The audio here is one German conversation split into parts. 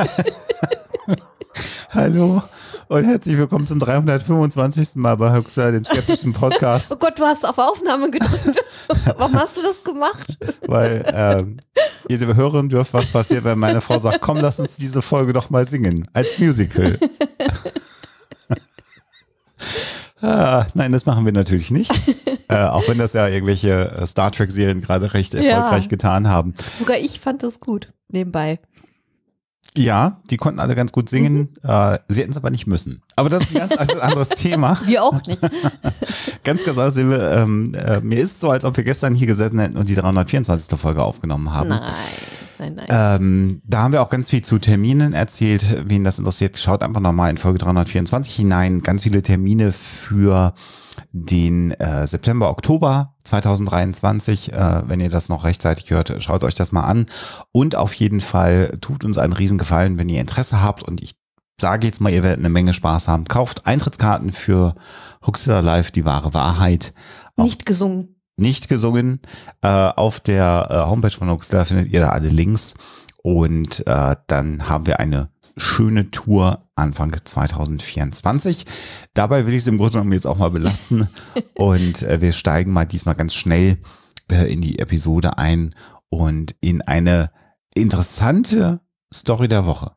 Hallo und herzlich willkommen zum 325. Mal bei Höxer, dem skeptischen Podcast. oh Gott, du hast auf Aufnahme gedrückt. Warum hast du das gemacht? Weil ähm, jede hören dürft, was passiert, wenn meine Frau sagt, komm, lass uns diese Folge doch mal singen. Als Musical. Ah, nein, das machen wir natürlich nicht. äh, auch wenn das ja irgendwelche äh, Star Trek-Serien gerade recht erfolgreich ja. getan haben. Sogar ich fand das gut, nebenbei. Ja, die konnten alle ganz gut singen. Mhm. Äh, sie hätten es aber nicht müssen. Aber das ist ein ganz also anderes Thema. Wir auch nicht. ganz ganz genau, anders, Silve. Ähm, äh, mir ist so, als ob wir gestern hier gesessen hätten und die 324. Folge aufgenommen haben. Nein. Nein, nein. Ähm, da haben wir auch ganz viel zu Terminen erzählt. Wen das interessiert, schaut einfach nochmal in Folge 324 hinein. Ganz viele Termine für den äh, September, Oktober 2023. Äh, wenn ihr das noch rechtzeitig hört, schaut euch das mal an. Und auf jeden Fall tut uns einen Riesengefallen, wenn ihr Interesse habt. Und ich sage jetzt mal, ihr werdet eine Menge Spaß haben. Kauft Eintrittskarten für Huxilla Live, die wahre Wahrheit. Auf, nicht gesungen. Nicht gesungen. Äh, auf der äh, Homepage von Huxilla findet ihr da alle Links. Und äh, dann haben wir eine schöne Tour Anfang 2024. Dabei will ich es im Grunde genommen jetzt auch mal belassen und äh, wir steigen mal diesmal ganz schnell äh, in die Episode ein und in eine interessante Story der Woche.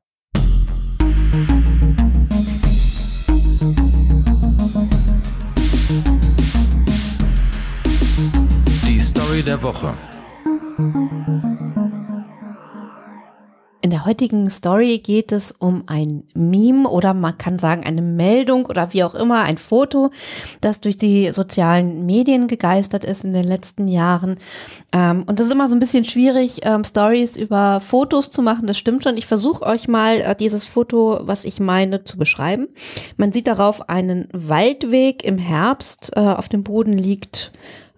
Die Story der Woche. In der heutigen Story geht es um ein Meme oder man kann sagen eine Meldung oder wie auch immer ein Foto, das durch die sozialen Medien gegeistert ist in den letzten Jahren. Ähm, und das ist immer so ein bisschen schwierig, ähm, Stories über Fotos zu machen. Das stimmt schon. Ich versuche euch mal äh, dieses Foto, was ich meine, zu beschreiben. Man sieht darauf einen Waldweg im Herbst. Äh, auf dem Boden liegt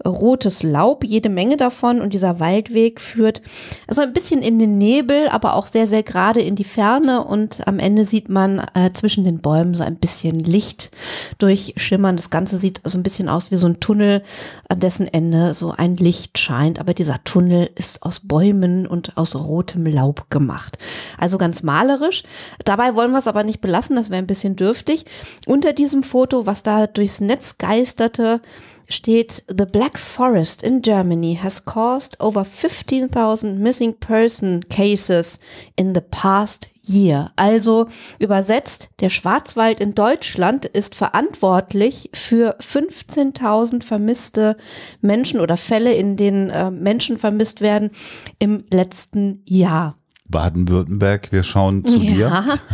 rotes Laub, jede Menge davon. Und dieser Waldweg führt also ein bisschen in den Nebel, aber auch sehr, sehr gerade in die Ferne. Und am Ende sieht man äh, zwischen den Bäumen so ein bisschen Licht durchschimmern. Das Ganze sieht so ein bisschen aus wie so ein Tunnel, an dessen Ende so ein Licht scheint. Aber dieser Tunnel ist aus Bäumen und aus rotem Laub gemacht. Also ganz malerisch. Dabei wollen wir es aber nicht belassen, das wäre ein bisschen dürftig. Unter diesem Foto, was da durchs Netz geisterte, steht, The Black Forest in Germany has caused over 15.000 missing person cases in the past year. Also übersetzt, der Schwarzwald in Deutschland ist verantwortlich für 15.000 vermisste Menschen oder Fälle, in denen äh, Menschen vermisst werden im letzten Jahr. Baden-Württemberg, wir schauen zu ja. dir.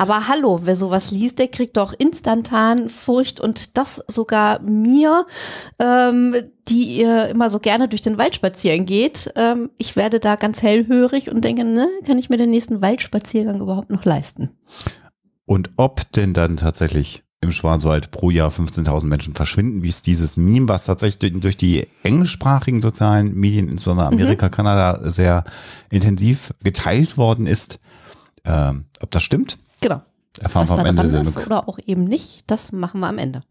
Aber hallo, wer sowas liest, der kriegt doch instantan Furcht und das sogar mir, ähm, die ihr immer so gerne durch den Wald spazieren geht. Ähm, ich werde da ganz hellhörig und denke, ne, kann ich mir den nächsten Waldspaziergang überhaupt noch leisten? Und ob denn dann tatsächlich im Schwarzwald pro Jahr 15.000 Menschen verschwinden, wie es dieses Meme, was tatsächlich durch die englischsprachigen sozialen Medien, insbesondere mhm. Amerika, mhm. Kanada, sehr intensiv geteilt worden ist. Ähm, ob das stimmt, Genau. Erfahren Was wir am da Ende dran ist oder auch eben nicht, das machen wir am Ende.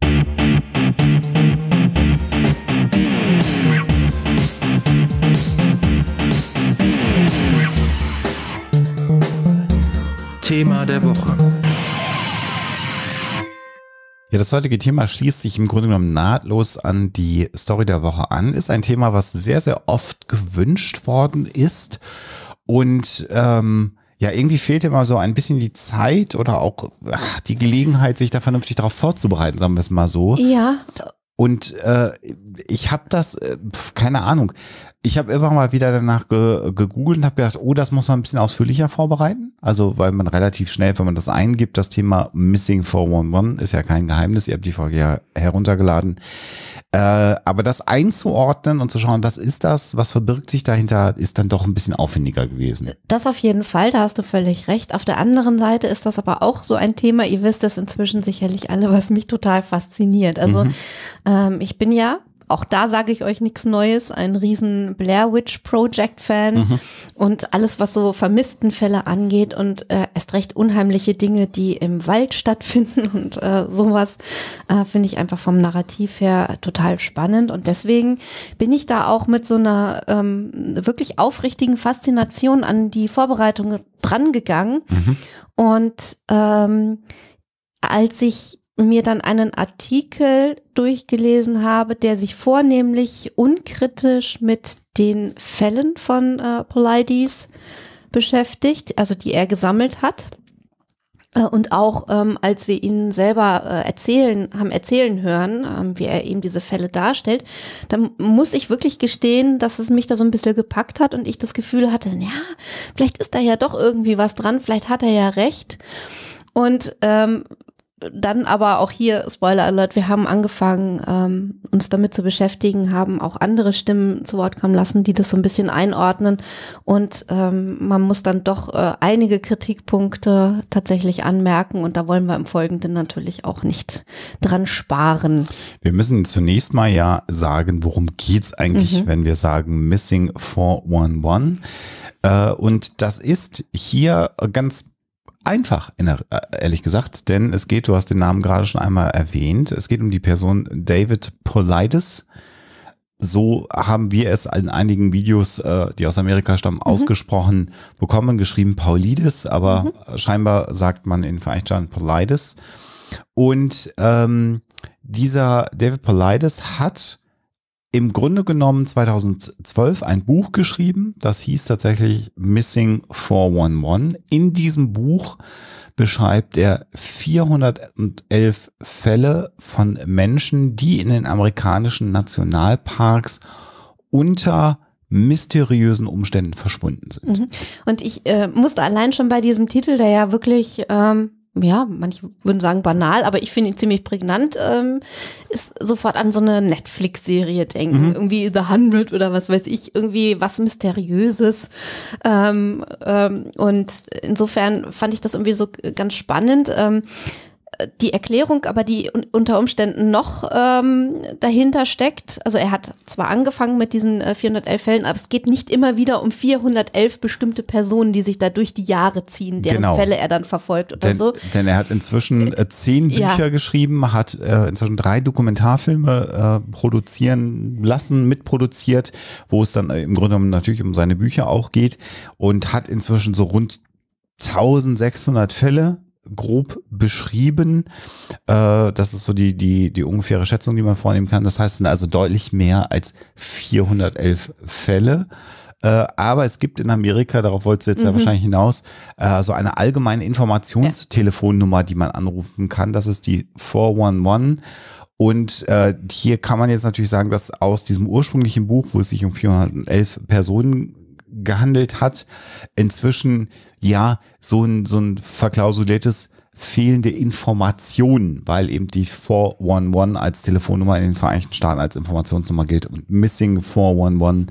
Thema der Woche. Ja, das heutige Thema schließt sich im Grunde genommen nahtlos an die Story der Woche an. Ist ein Thema, was sehr, sehr oft gewünscht worden ist und ähm, ja, irgendwie fehlt immer so ein bisschen die Zeit oder auch ach, die Gelegenheit, sich da vernünftig darauf vorzubereiten, sagen wir es mal so. Ja. Und äh, ich habe das, äh, keine Ahnung, ich habe immer mal wieder danach ge gegoogelt und habe gedacht, oh, das muss man ein bisschen ausführlicher vorbereiten. Also, weil man relativ schnell, wenn man das eingibt, das Thema Missing 411 ist ja kein Geheimnis, ihr habt die Folge ja heruntergeladen. Äh, aber das einzuordnen und zu schauen, was ist das, was verbirgt sich dahinter, ist dann doch ein bisschen aufwendiger gewesen. Das auf jeden Fall, da hast du völlig recht. Auf der anderen Seite ist das aber auch so ein Thema, ihr wisst es inzwischen sicherlich alle, was mich total fasziniert. Also mhm. ähm, ich bin ja auch da sage ich euch nichts Neues, ein riesen Blair Witch Project Fan mhm. und alles, was so vermissten Fälle angeht und äh, erst recht unheimliche Dinge, die im Wald stattfinden und äh, sowas äh, finde ich einfach vom Narrativ her total spannend und deswegen bin ich da auch mit so einer ähm, wirklich aufrichtigen Faszination an die Vorbereitung drangegangen mhm. und ähm, als ich mir dann einen Artikel durchgelesen habe, der sich vornehmlich unkritisch mit den Fällen von äh, Polides beschäftigt, also die er gesammelt hat. Äh, und auch ähm, als wir ihn selber äh, erzählen, haben erzählen hören, ähm, wie er eben diese Fälle darstellt, dann muss ich wirklich gestehen, dass es mich da so ein bisschen gepackt hat und ich das Gefühl hatte, ja, vielleicht ist da ja doch irgendwie was dran, vielleicht hat er ja recht. Und ähm, dann aber auch hier, Spoiler Alert, wir haben angefangen, ähm, uns damit zu beschäftigen, haben auch andere Stimmen zu Wort kommen lassen, die das so ein bisschen einordnen. Und ähm, man muss dann doch äh, einige Kritikpunkte tatsächlich anmerken. Und da wollen wir im Folgenden natürlich auch nicht dran sparen. Wir müssen zunächst mal ja sagen, worum geht es eigentlich, mhm. wenn wir sagen Missing 411. Äh, und das ist hier ganz einfach, äh, ehrlich gesagt, denn es geht, du hast den Namen gerade schon einmal erwähnt, es geht um die Person David Politis. So haben wir es in einigen Videos, äh, die aus Amerika stammen, mhm. ausgesprochen bekommen, geschrieben Paulides, aber mhm. scheinbar sagt man in Vereinigten Staaten Politis. Und ähm, dieser David Politis hat im Grunde genommen 2012 ein Buch geschrieben, das hieß tatsächlich Missing 411. In diesem Buch beschreibt er 411 Fälle von Menschen, die in den amerikanischen Nationalparks unter mysteriösen Umständen verschwunden sind. Mhm. Und ich äh, musste allein schon bei diesem Titel, der ja wirklich ähm, ja, manche würden sagen banal, aber ich finde ihn ziemlich prägnant, ähm, ist sofort an so eine Netflix-Serie denken. Mhm. Irgendwie The Hundred oder was weiß ich, irgendwie was Mysteriöses. Ähm, ähm, und insofern fand ich das irgendwie so ganz spannend. Ähm, die Erklärung, aber die unter Umständen noch ähm, dahinter steckt. Also er hat zwar angefangen mit diesen 411 äh, Fällen, aber es geht nicht immer wieder um 411 bestimmte Personen, die sich da durch die Jahre ziehen, deren genau. Fälle er dann verfolgt oder denn, so. Denn er hat inzwischen äh, äh zehn Bücher ja. geschrieben, hat äh, inzwischen drei Dokumentarfilme äh, produzieren lassen, mitproduziert, wo es dann äh, im Grunde genommen natürlich um seine Bücher auch geht und hat inzwischen so rund 1600 Fälle grob beschrieben. Äh, das ist so die, die, die ungefähre Schätzung, die man vornehmen kann. Das heißt, es sind also deutlich mehr als 411 Fälle. Äh, aber es gibt in Amerika, darauf wolltest du jetzt mhm. ja wahrscheinlich hinaus, äh, so eine allgemeine Informationstelefonnummer, die man anrufen kann. Das ist die 411. Und äh, hier kann man jetzt natürlich sagen, dass aus diesem ursprünglichen Buch, wo es sich um 411 Personen gehandelt hat, inzwischen ja so ein, so ein verklausuliertes fehlende Informationen, weil eben die 411 als Telefonnummer in den Vereinigten Staaten als Informationsnummer gilt und Missing 411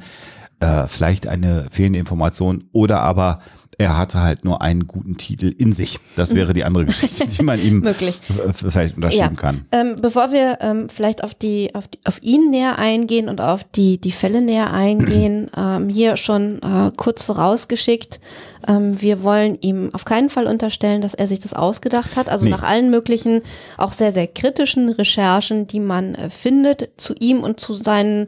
äh, vielleicht eine fehlende Information oder aber er hatte halt nur einen guten Titel in sich. Das wäre die andere Geschichte, die man ihm vielleicht unterschieben ja. kann. Ähm, bevor wir ähm, vielleicht auf, die, auf, die, auf ihn näher eingehen und auf die, die Fälle näher eingehen, ähm, hier schon äh, kurz vorausgeschickt, ähm, wir wollen ihm auf keinen Fall unterstellen, dass er sich das ausgedacht hat. Also nee. nach allen möglichen, auch sehr, sehr kritischen Recherchen, die man äh, findet zu ihm und zu seinen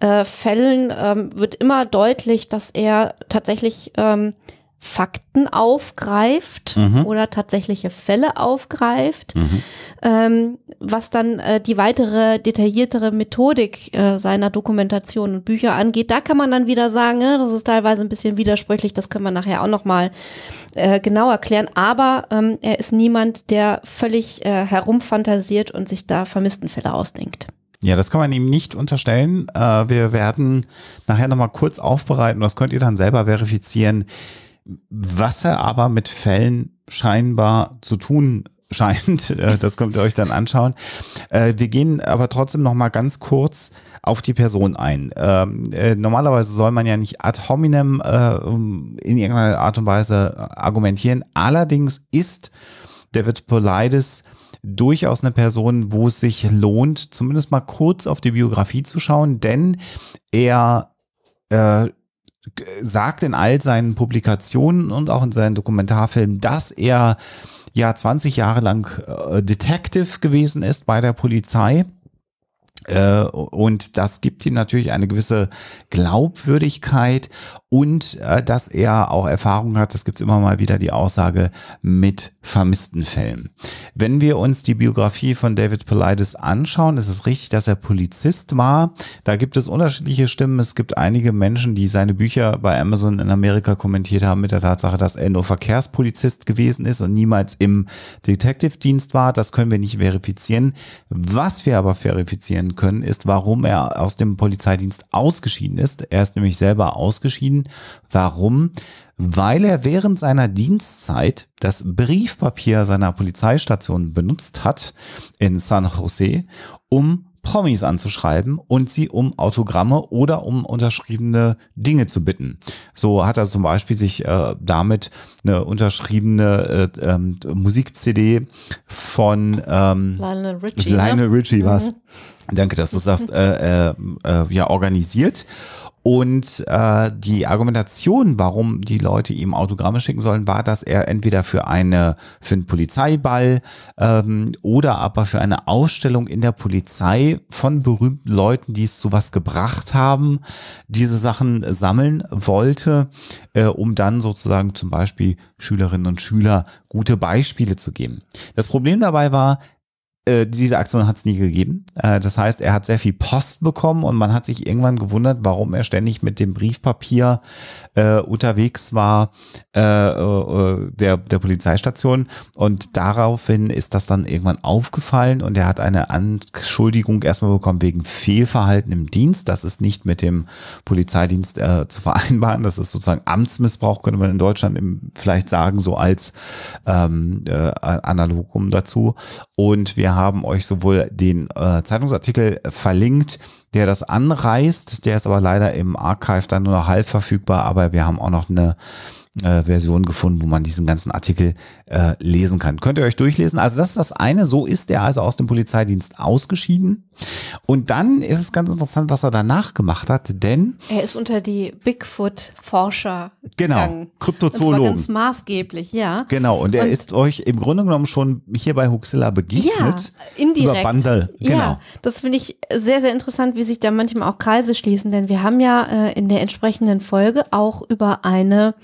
äh, Fällen, ähm, wird immer deutlich, dass er tatsächlich ähm, Fakten aufgreift mhm. oder tatsächliche Fälle aufgreift, mhm. ähm, was dann äh, die weitere detailliertere Methodik äh, seiner Dokumentation und Bücher angeht. Da kann man dann wieder sagen, äh, das ist teilweise ein bisschen widersprüchlich, das können wir nachher auch nochmal äh, genau erklären. Aber ähm, er ist niemand, der völlig äh, herumfantasiert und sich da Vermisstenfälle ausdenkt. Ja, das kann man ihm nicht unterstellen. Äh, wir werden nachher nochmal kurz aufbereiten, das könnt ihr dann selber verifizieren was er aber mit Fällen scheinbar zu tun scheint. Äh, das könnt ihr euch dann anschauen. Äh, wir gehen aber trotzdem noch mal ganz kurz auf die Person ein. Ähm, äh, normalerweise soll man ja nicht ad hominem in irgendeiner Art und Weise argumentieren. Allerdings ist David Polides durchaus eine Person, wo es sich lohnt, zumindest mal kurz auf die Biografie zu schauen, denn er sagt in all seinen Publikationen und auch in seinen Dokumentarfilmen, dass er ja 20 Jahre lang äh, Detective gewesen ist bei der Polizei. Äh, und das gibt ihm natürlich eine gewisse Glaubwürdigkeit und äh, dass er auch Erfahrung hat, das gibt's immer mal wieder die Aussage, mit vermissten Fällen. Wenn wir uns die Biografie von David Politis anschauen, ist es richtig, dass er Polizist war. Da gibt es unterschiedliche Stimmen. Es gibt einige Menschen, die seine Bücher bei Amazon in Amerika kommentiert haben mit der Tatsache, dass er nur Verkehrspolizist gewesen ist und niemals im Detective-Dienst war. Das können wir nicht verifizieren. Was wir aber verifizieren können, ist, warum er aus dem Polizeidienst ausgeschieden ist. Er ist nämlich selber ausgeschieden entschieden. Warum? Weil er während seiner Dienstzeit das Briefpapier seiner Polizeistation benutzt hat in San Jose, um Promis anzuschreiben und sie um Autogramme oder um unterschriebene Dinge zu bitten. So hat er zum Beispiel sich äh, damit eine unterschriebene äh, ähm, Musik-CD von ähm, Lionel Richie, ne? Lionel Richie was. Mhm. Danke, dass du sagst, äh, äh, äh ja, organisiert und äh, die Argumentation, warum die Leute ihm Autogramme schicken sollen, war, dass er entweder für eine für einen Polizeiball ähm, oder aber für eine Ausstellung in der Polizei von berühmten Leuten, die es zu was gebracht haben, diese Sachen sammeln wollte, äh, um dann sozusagen zum Beispiel Schülerinnen und Schüler gute Beispiele zu geben. Das Problem dabei war, äh, diese Aktion hat es nie gegeben. Äh, das heißt, er hat sehr viel Post bekommen und man hat sich irgendwann gewundert, warum er ständig mit dem Briefpapier äh, unterwegs war äh, äh, der, der Polizeistation. Und daraufhin ist das dann irgendwann aufgefallen und er hat eine Anschuldigung erstmal bekommen wegen Fehlverhalten im Dienst. Das ist nicht mit dem Polizeidienst äh, zu vereinbaren. Das ist sozusagen Amtsmissbrauch, könnte man in Deutschland im, vielleicht sagen, so als ähm, Analogum dazu. Und wir haben euch sowohl den äh, Zeitungsartikel verlinkt, der das anreißt. Der ist aber leider im Archive dann nur noch halb verfügbar. Aber wir haben auch noch eine äh, Version gefunden, wo man diesen ganzen Artikel äh, lesen kann. Könnt ihr euch durchlesen? Also das ist das eine, so ist er also aus dem Polizeidienst ausgeschieden. Und dann ist es ganz interessant, was er danach gemacht hat, denn er ist unter die Bigfoot-Forscher genau, gegangen. Kryptozoologen. Und ganz maßgeblich, ja. Genau, und er und ist euch im Grunde genommen schon hier bei Huxilla begegnet. Ja, indirekt. Über Bandel, genau. Ja, das finde ich sehr, sehr interessant, wie sich da manchmal auch Kreise schließen, denn wir haben ja äh, in der entsprechenden Folge auch über eine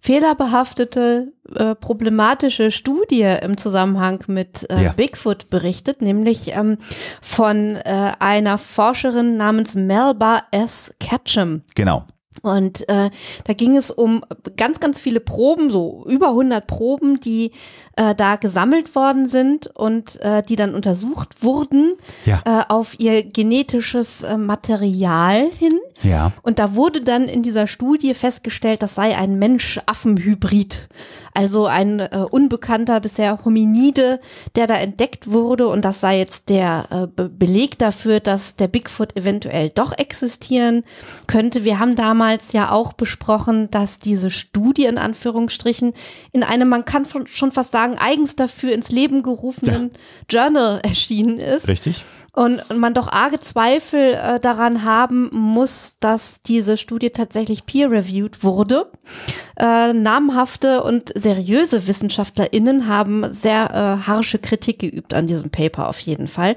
fehlerbehaftete, äh, problematische Studie im Zusammenhang mit äh, ja. Bigfoot berichtet, nämlich ähm, von äh, einer Forscherin namens Melba S. Ketchum. Genau. Und äh, da ging es um ganz, ganz viele Proben, so über 100 Proben, die äh, da gesammelt worden sind und äh, die dann untersucht wurden ja. äh, auf ihr genetisches äh, Material hin. Ja. Und da wurde dann in dieser Studie festgestellt, das sei ein Mensch-Affen-Hybrid. Also ein äh, unbekannter bisher Hominide, der da entdeckt wurde. Und das sei jetzt der äh, Be Beleg dafür, dass der Bigfoot eventuell doch existieren könnte. Wir haben damals ja auch besprochen, dass diese Studie in Anführungsstrichen in einem, man kann schon fast sagen, sozusagen eigens dafür ins Leben gerufenen ja. Journal erschienen ist. Richtig und, man doch arge Zweifel äh, daran haben muss, dass diese Studie tatsächlich peer-reviewed wurde. Äh, namhafte und seriöse WissenschaftlerInnen haben sehr äh, harsche Kritik geübt an diesem Paper auf jeden Fall.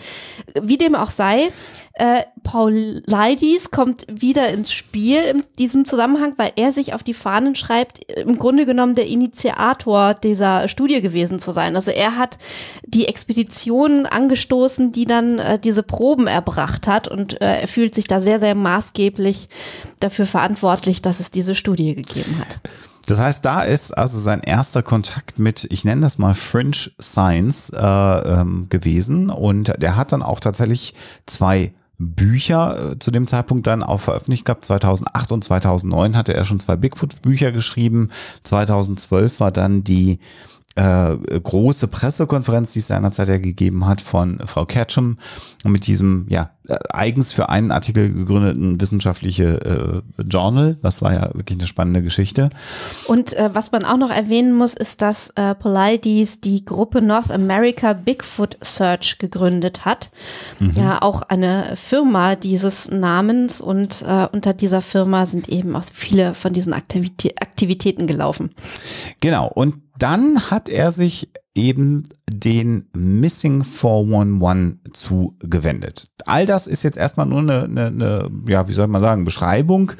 Wie dem auch sei, äh, Paul Leidis kommt wieder ins Spiel in diesem Zusammenhang, weil er sich auf die Fahnen schreibt, im Grunde genommen der Initiator dieser Studie gewesen zu sein. Also er hat die Expedition angestoßen, die dann äh, diese Proben erbracht hat und äh, fühlt sich da sehr, sehr maßgeblich dafür verantwortlich, dass es diese Studie gegeben hat. Das heißt, da ist also sein erster Kontakt mit, ich nenne das mal Fringe Science äh, ähm, gewesen und der hat dann auch tatsächlich zwei Bücher äh, zu dem Zeitpunkt dann auch veröffentlicht gehabt. 2008 und 2009 hatte er schon zwei Bigfoot-Bücher geschrieben. 2012 war dann die äh, große Pressekonferenz, die es seinerzeit ja gegeben hat von Frau Ketchum und mit diesem ja äh, eigens für einen Artikel gegründeten wissenschaftliche äh, Journal. Das war ja wirklich eine spannende Geschichte. Und äh, was man auch noch erwähnen muss, ist, dass äh, Polides die Gruppe North America Bigfoot Search gegründet hat. Mhm. Ja, auch eine Firma dieses Namens und äh, unter dieser Firma sind eben auch viele von diesen Aktivitä Aktivitäten gelaufen. Genau. Und dann hat er sich eben den Missing 411 zugewendet. All das ist jetzt erstmal nur eine, eine, eine ja, wie soll man sagen, Beschreibung.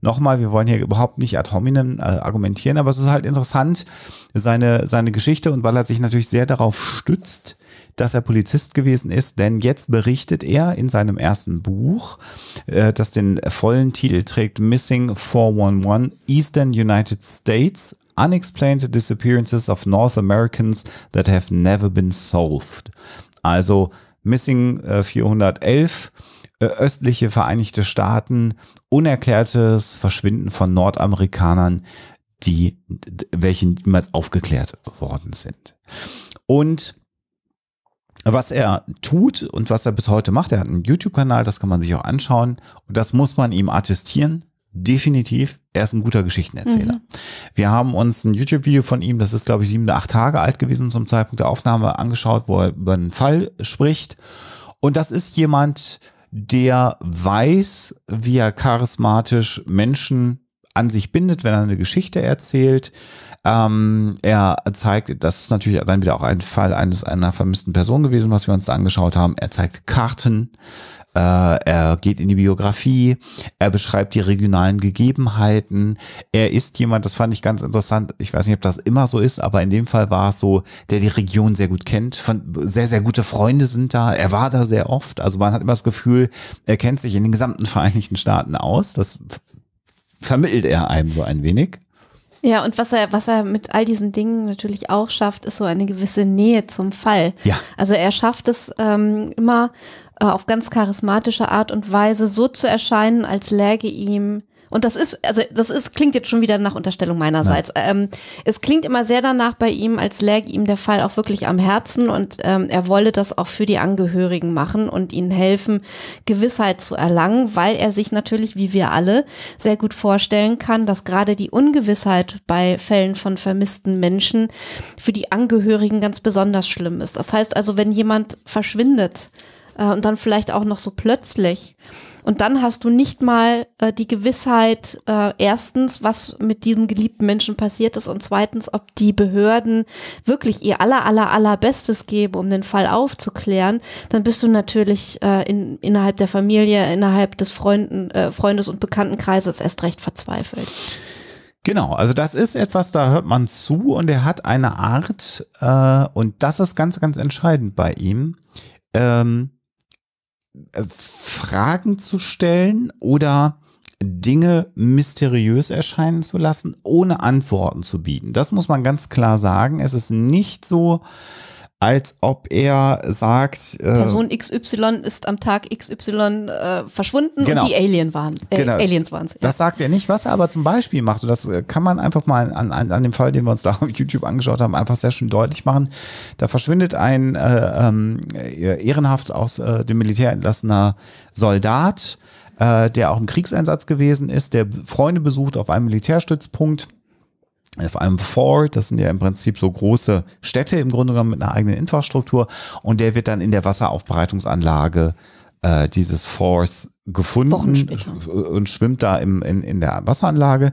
Nochmal, wir wollen hier überhaupt nicht ad hominem äh, argumentieren, aber es ist halt interessant, seine, seine Geschichte und weil er sich natürlich sehr darauf stützt, dass er Polizist gewesen ist, denn jetzt berichtet er in seinem ersten Buch, äh, das den vollen Titel trägt Missing 411 Eastern United States Unexplained Disappearances of North Americans that have never been solved. Also Missing 411, äh, äh, östliche Vereinigte Staaten, unerklärtes Verschwinden von Nordamerikanern, die, welche niemals aufgeklärt worden sind. Und was er tut und was er bis heute macht, er hat einen YouTube-Kanal, das kann man sich auch anschauen und das muss man ihm attestieren definitiv, er ist ein guter Geschichtenerzähler. Mhm. Wir haben uns ein YouTube-Video von ihm, das ist glaube ich sieben oder acht Tage alt gewesen zum Zeitpunkt der Aufnahme, angeschaut, wo er über einen Fall spricht. Und das ist jemand, der weiß, wie er charismatisch Menschen an sich bindet, wenn er eine Geschichte erzählt. Ähm, er zeigt, das ist natürlich dann wieder auch ein Fall eines einer vermissten Person gewesen, was wir uns da angeschaut haben. Er zeigt Karten, äh, er geht in die Biografie, er beschreibt die regionalen Gegebenheiten, er ist jemand, das fand ich ganz interessant, ich weiß nicht, ob das immer so ist, aber in dem Fall war es so, der die Region sehr gut kennt, von, sehr, sehr gute Freunde sind da, er war da sehr oft, also man hat immer das Gefühl, er kennt sich in den gesamten Vereinigten Staaten aus, das vermittelt er einem so ein wenig. Ja, und was er, was er mit all diesen Dingen natürlich auch schafft, ist so eine gewisse Nähe zum Fall. Ja. Also er schafft es ähm, immer äh, auf ganz charismatische Art und Weise so zu erscheinen, als läge ihm und das ist, also das ist, klingt jetzt schon wieder nach Unterstellung meinerseits. Ähm, es klingt immer sehr danach bei ihm, als läge ihm der Fall auch wirklich am Herzen und ähm, er wolle das auch für die Angehörigen machen und ihnen helfen, Gewissheit zu erlangen, weil er sich natürlich, wie wir alle, sehr gut vorstellen kann, dass gerade die Ungewissheit bei Fällen von vermissten Menschen für die Angehörigen ganz besonders schlimm ist. Das heißt also, wenn jemand verschwindet, äh, und dann vielleicht auch noch so plötzlich. Und dann hast du nicht mal äh, die Gewissheit, äh, erstens, was mit diesem geliebten Menschen passiert ist und zweitens, ob die Behörden wirklich ihr aller, aller, aller Bestes geben, um den Fall aufzuklären. Dann bist du natürlich äh, in, innerhalb der Familie, innerhalb des Freunden, äh, Freundes- und Bekanntenkreises erst recht verzweifelt. Genau, also das ist etwas, da hört man zu und er hat eine Art, äh, und das ist ganz, ganz entscheidend bei ihm. Ähm, äh, Fragen zu stellen oder Dinge mysteriös erscheinen zu lassen, ohne Antworten zu bieten. Das muss man ganz klar sagen. Es ist nicht so, als ob er sagt. Äh, Person XY ist am Tag XY äh, verschwunden genau. und die Alien waren, äh, genau. Aliens waren es. Ja. Das sagt er nicht, was er aber zum Beispiel macht. Und das äh, kann man einfach mal an, an, an dem Fall, den wir uns da auf YouTube angeschaut haben, einfach sehr schön deutlich machen. Da verschwindet ein äh, ähm, äh, ehrenhaft aus äh, dem Militär entlassener Soldat, äh, der auch im Kriegseinsatz gewesen ist, der Freunde besucht auf einem Militärstützpunkt äh, vor allem Ford, das sind ja im Prinzip so große Städte im Grunde genommen mit einer eigenen Infrastruktur und der wird dann in der Wasseraufbereitungsanlage äh, dieses Force gefunden und schwimmt da im, in, in der Wasseranlage.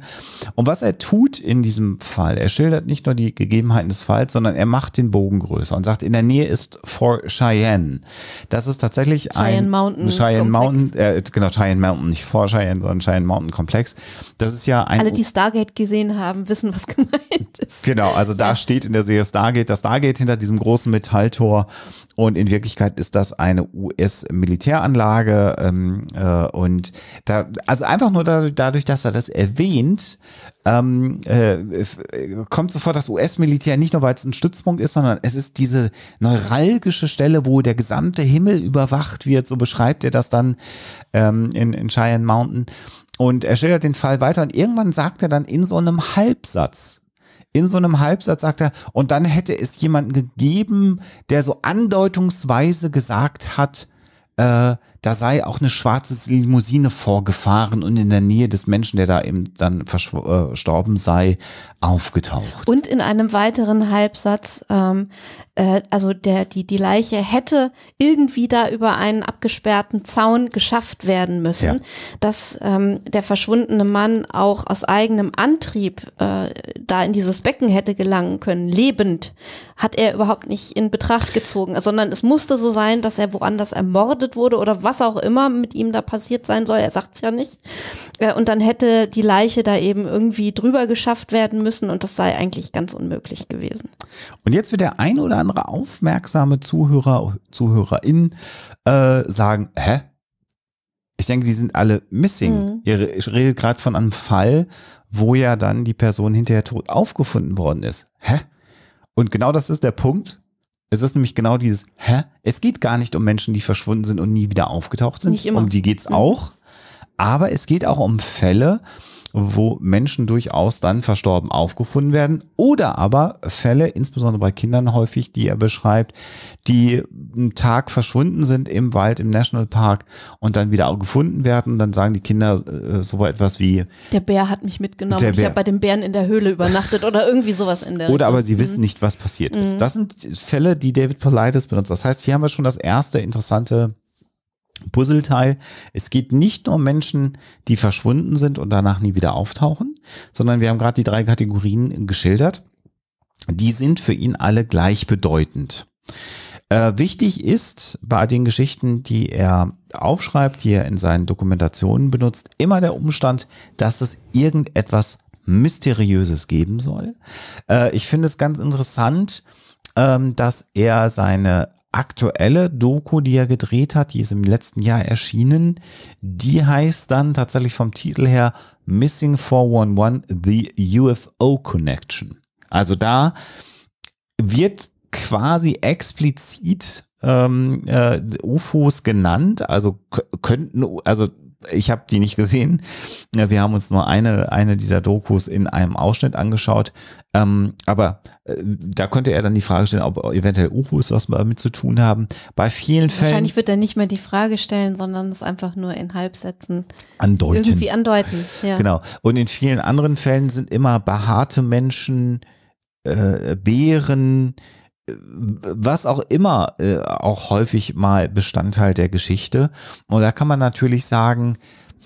Und was er tut in diesem Fall, er schildert nicht nur die Gegebenheiten des Falls, sondern er macht den Bogen größer und sagt, in der Nähe ist Fort Cheyenne. Das ist tatsächlich Cheyenne ein Mountain Cheyenne Mountain, äh, genau, Cheyenne Mountain, nicht Fort Cheyenne, sondern Cheyenne Mountain Komplex. Das ist ja ein. Alle, die Stargate gesehen haben, wissen, was gemeint ist. Genau, also da steht in der Serie Stargate, das Stargate hinter diesem großen Metalltor und in Wirklichkeit ist das eine US-Militäranlage. Ähm, äh, und da, also einfach nur dadurch, dadurch dass er das erwähnt, ähm, äh, äh kommt sofort das US-Militär nicht nur, weil es ein Stützpunkt ist, sondern es ist diese neuralgische Stelle, wo der gesamte Himmel überwacht wird, so beschreibt er das dann ähm, in, in Cheyenne Mountain. Und er schildert den Fall weiter und irgendwann sagt er dann in so einem Halbsatz, in so einem Halbsatz sagt er, und dann hätte es jemanden gegeben, der so andeutungsweise gesagt hat, äh, da sei auch eine schwarze Limousine vorgefahren und in der Nähe des Menschen, der da eben dann äh, verstorben sei, aufgetaucht. Und in einem weiteren Halbsatz, ähm, äh, also der, die, die Leiche hätte irgendwie da über einen abgesperrten Zaun geschafft werden müssen, ja. dass ähm, der verschwundene Mann auch aus eigenem Antrieb äh, da in dieses Becken hätte gelangen können, lebend, hat er überhaupt nicht in Betracht gezogen, sondern es musste so sein, dass er woanders ermordet wurde oder was auch immer mit ihm da passiert sein soll, er sagt es ja nicht. Äh, und dann hätte die Leiche da eben irgendwie drüber geschafft werden müssen und das sei eigentlich ganz unmöglich gewesen. Und jetzt wird der ein oder andere aufmerksame Zuhörer, ZuhörerInnen äh, sagen, hä? Ich denke, die sind alle missing. Mhm. Ihr redet gerade von einem Fall, wo ja dann die Person hinterher tot aufgefunden worden ist. Hä? Und genau das ist der Punkt, es ist nämlich genau dieses, hä? Es geht gar nicht um Menschen, die verschwunden sind und nie wieder aufgetaucht sind. Nicht immer. Um die geht's mhm. auch. Aber es geht auch um Fälle, wo Menschen durchaus dann verstorben aufgefunden werden oder aber Fälle, insbesondere bei Kindern häufig, die er beschreibt, die einen Tag verschwunden sind im Wald, im Nationalpark und dann wieder auch gefunden werden. Dann sagen die Kinder äh, so etwas wie Der Bär hat mich mitgenommen, ich habe bei den Bären in der Höhle übernachtet oder irgendwie sowas in der Oder aber sie mhm. wissen nicht, was passiert mhm. ist. Das sind Fälle, die David Politis benutzt. Das heißt, hier haben wir schon das erste interessante Puzzleteil. Es geht nicht nur um Menschen, die verschwunden sind und danach nie wieder auftauchen, sondern wir haben gerade die drei Kategorien geschildert. Die sind für ihn alle gleichbedeutend. Äh, wichtig ist bei den Geschichten, die er aufschreibt, die er in seinen Dokumentationen benutzt, immer der Umstand, dass es irgendetwas Mysteriöses geben soll. Äh, ich finde es ganz interessant, ähm, dass er seine aktuelle Doku, die er gedreht hat, die ist im letzten Jahr erschienen, die heißt dann tatsächlich vom Titel her Missing 411 The UFO Connection. Also da wird quasi explizit ähm, äh, UFOs genannt, also könnten, also ich habe die nicht gesehen. Wir haben uns nur eine, eine dieser Dokus in einem Ausschnitt angeschaut. Ähm, aber äh, da könnte er dann die Frage stellen, ob eventuell UFOs was damit zu tun haben. Bei vielen Fällen. Wahrscheinlich wird er nicht mehr die Frage stellen, sondern es einfach nur in Halbsätzen andeuten. Irgendwie andeuten. Ja. Genau. Und in vielen anderen Fällen sind immer behaarte Menschen, äh, Bären, was auch immer, äh, auch häufig mal Bestandteil der Geschichte. Und da kann man natürlich sagen,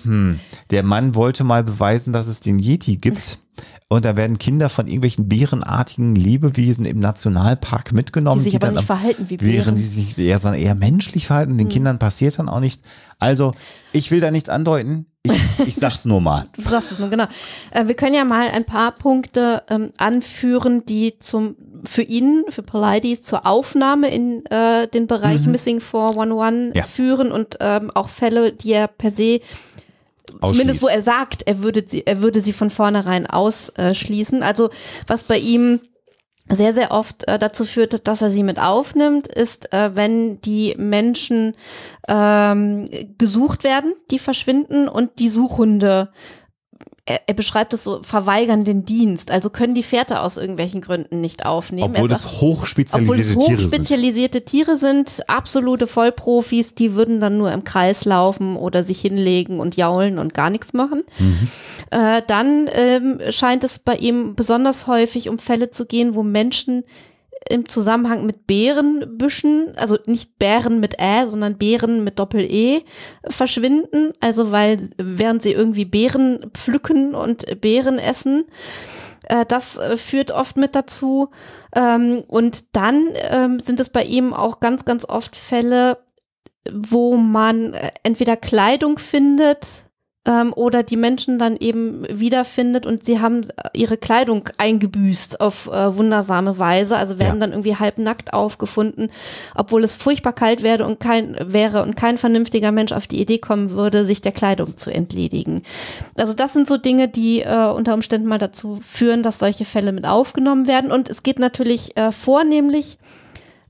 hm, der Mann wollte mal beweisen, dass es den Yeti gibt. Und da werden Kinder von irgendwelchen bärenartigen Lebewesen im Nationalpark mitgenommen. Die sich die aber nicht verhalten wie Bären. die sich eher, sondern eher menschlich verhalten. den hm. Kindern passiert dann auch nicht. Also, ich will da nichts andeuten. Ich, ich sag's nur mal. du sagst es nur, genau. Äh, wir können ja mal ein paar Punkte ähm, anführen, die zum für ihn, für Polidi zur Aufnahme in äh, den Bereich mhm. Missing 411 ja. führen und ähm, auch Fälle, die er per se zumindest wo er sagt, er würde sie, er würde sie von vornherein ausschließen. Also was bei ihm sehr, sehr oft äh, dazu führt, dass er sie mit aufnimmt, ist, äh, wenn die Menschen ähm, gesucht werden, die verschwinden und die Suchhunde er, er, beschreibt es so, verweigern den Dienst. Also können die Fährte aus irgendwelchen Gründen nicht aufnehmen. Obwohl sagt, es hochspezialisierte obwohl es hochspezialisierte Tiere sind. Tiere sind, absolute Vollprofis, die würden dann nur im Kreis laufen oder sich hinlegen und jaulen und gar nichts machen. Mhm. Äh, dann ähm, scheint es bei ihm besonders häufig um Fälle zu gehen, wo Menschen im Zusammenhang mit Bärenbüschen, also nicht Bären mit Ä, sondern Bären mit Doppel-E verschwinden. Also weil, während sie irgendwie Beeren pflücken und Beeren essen, äh, das führt oft mit dazu. Ähm, und dann ähm, sind es bei ihm auch ganz, ganz oft Fälle, wo man äh, entweder Kleidung findet, ähm, oder die Menschen dann eben wiederfindet und sie haben äh, ihre Kleidung eingebüßt auf äh, wundersame Weise, also werden ja. dann irgendwie halbnackt aufgefunden, obwohl es furchtbar kalt werde und kein, wäre und kein vernünftiger Mensch auf die Idee kommen würde, sich der Kleidung zu entledigen. Also das sind so Dinge, die äh, unter Umständen mal dazu führen, dass solche Fälle mit aufgenommen werden und es geht natürlich äh, vornehmlich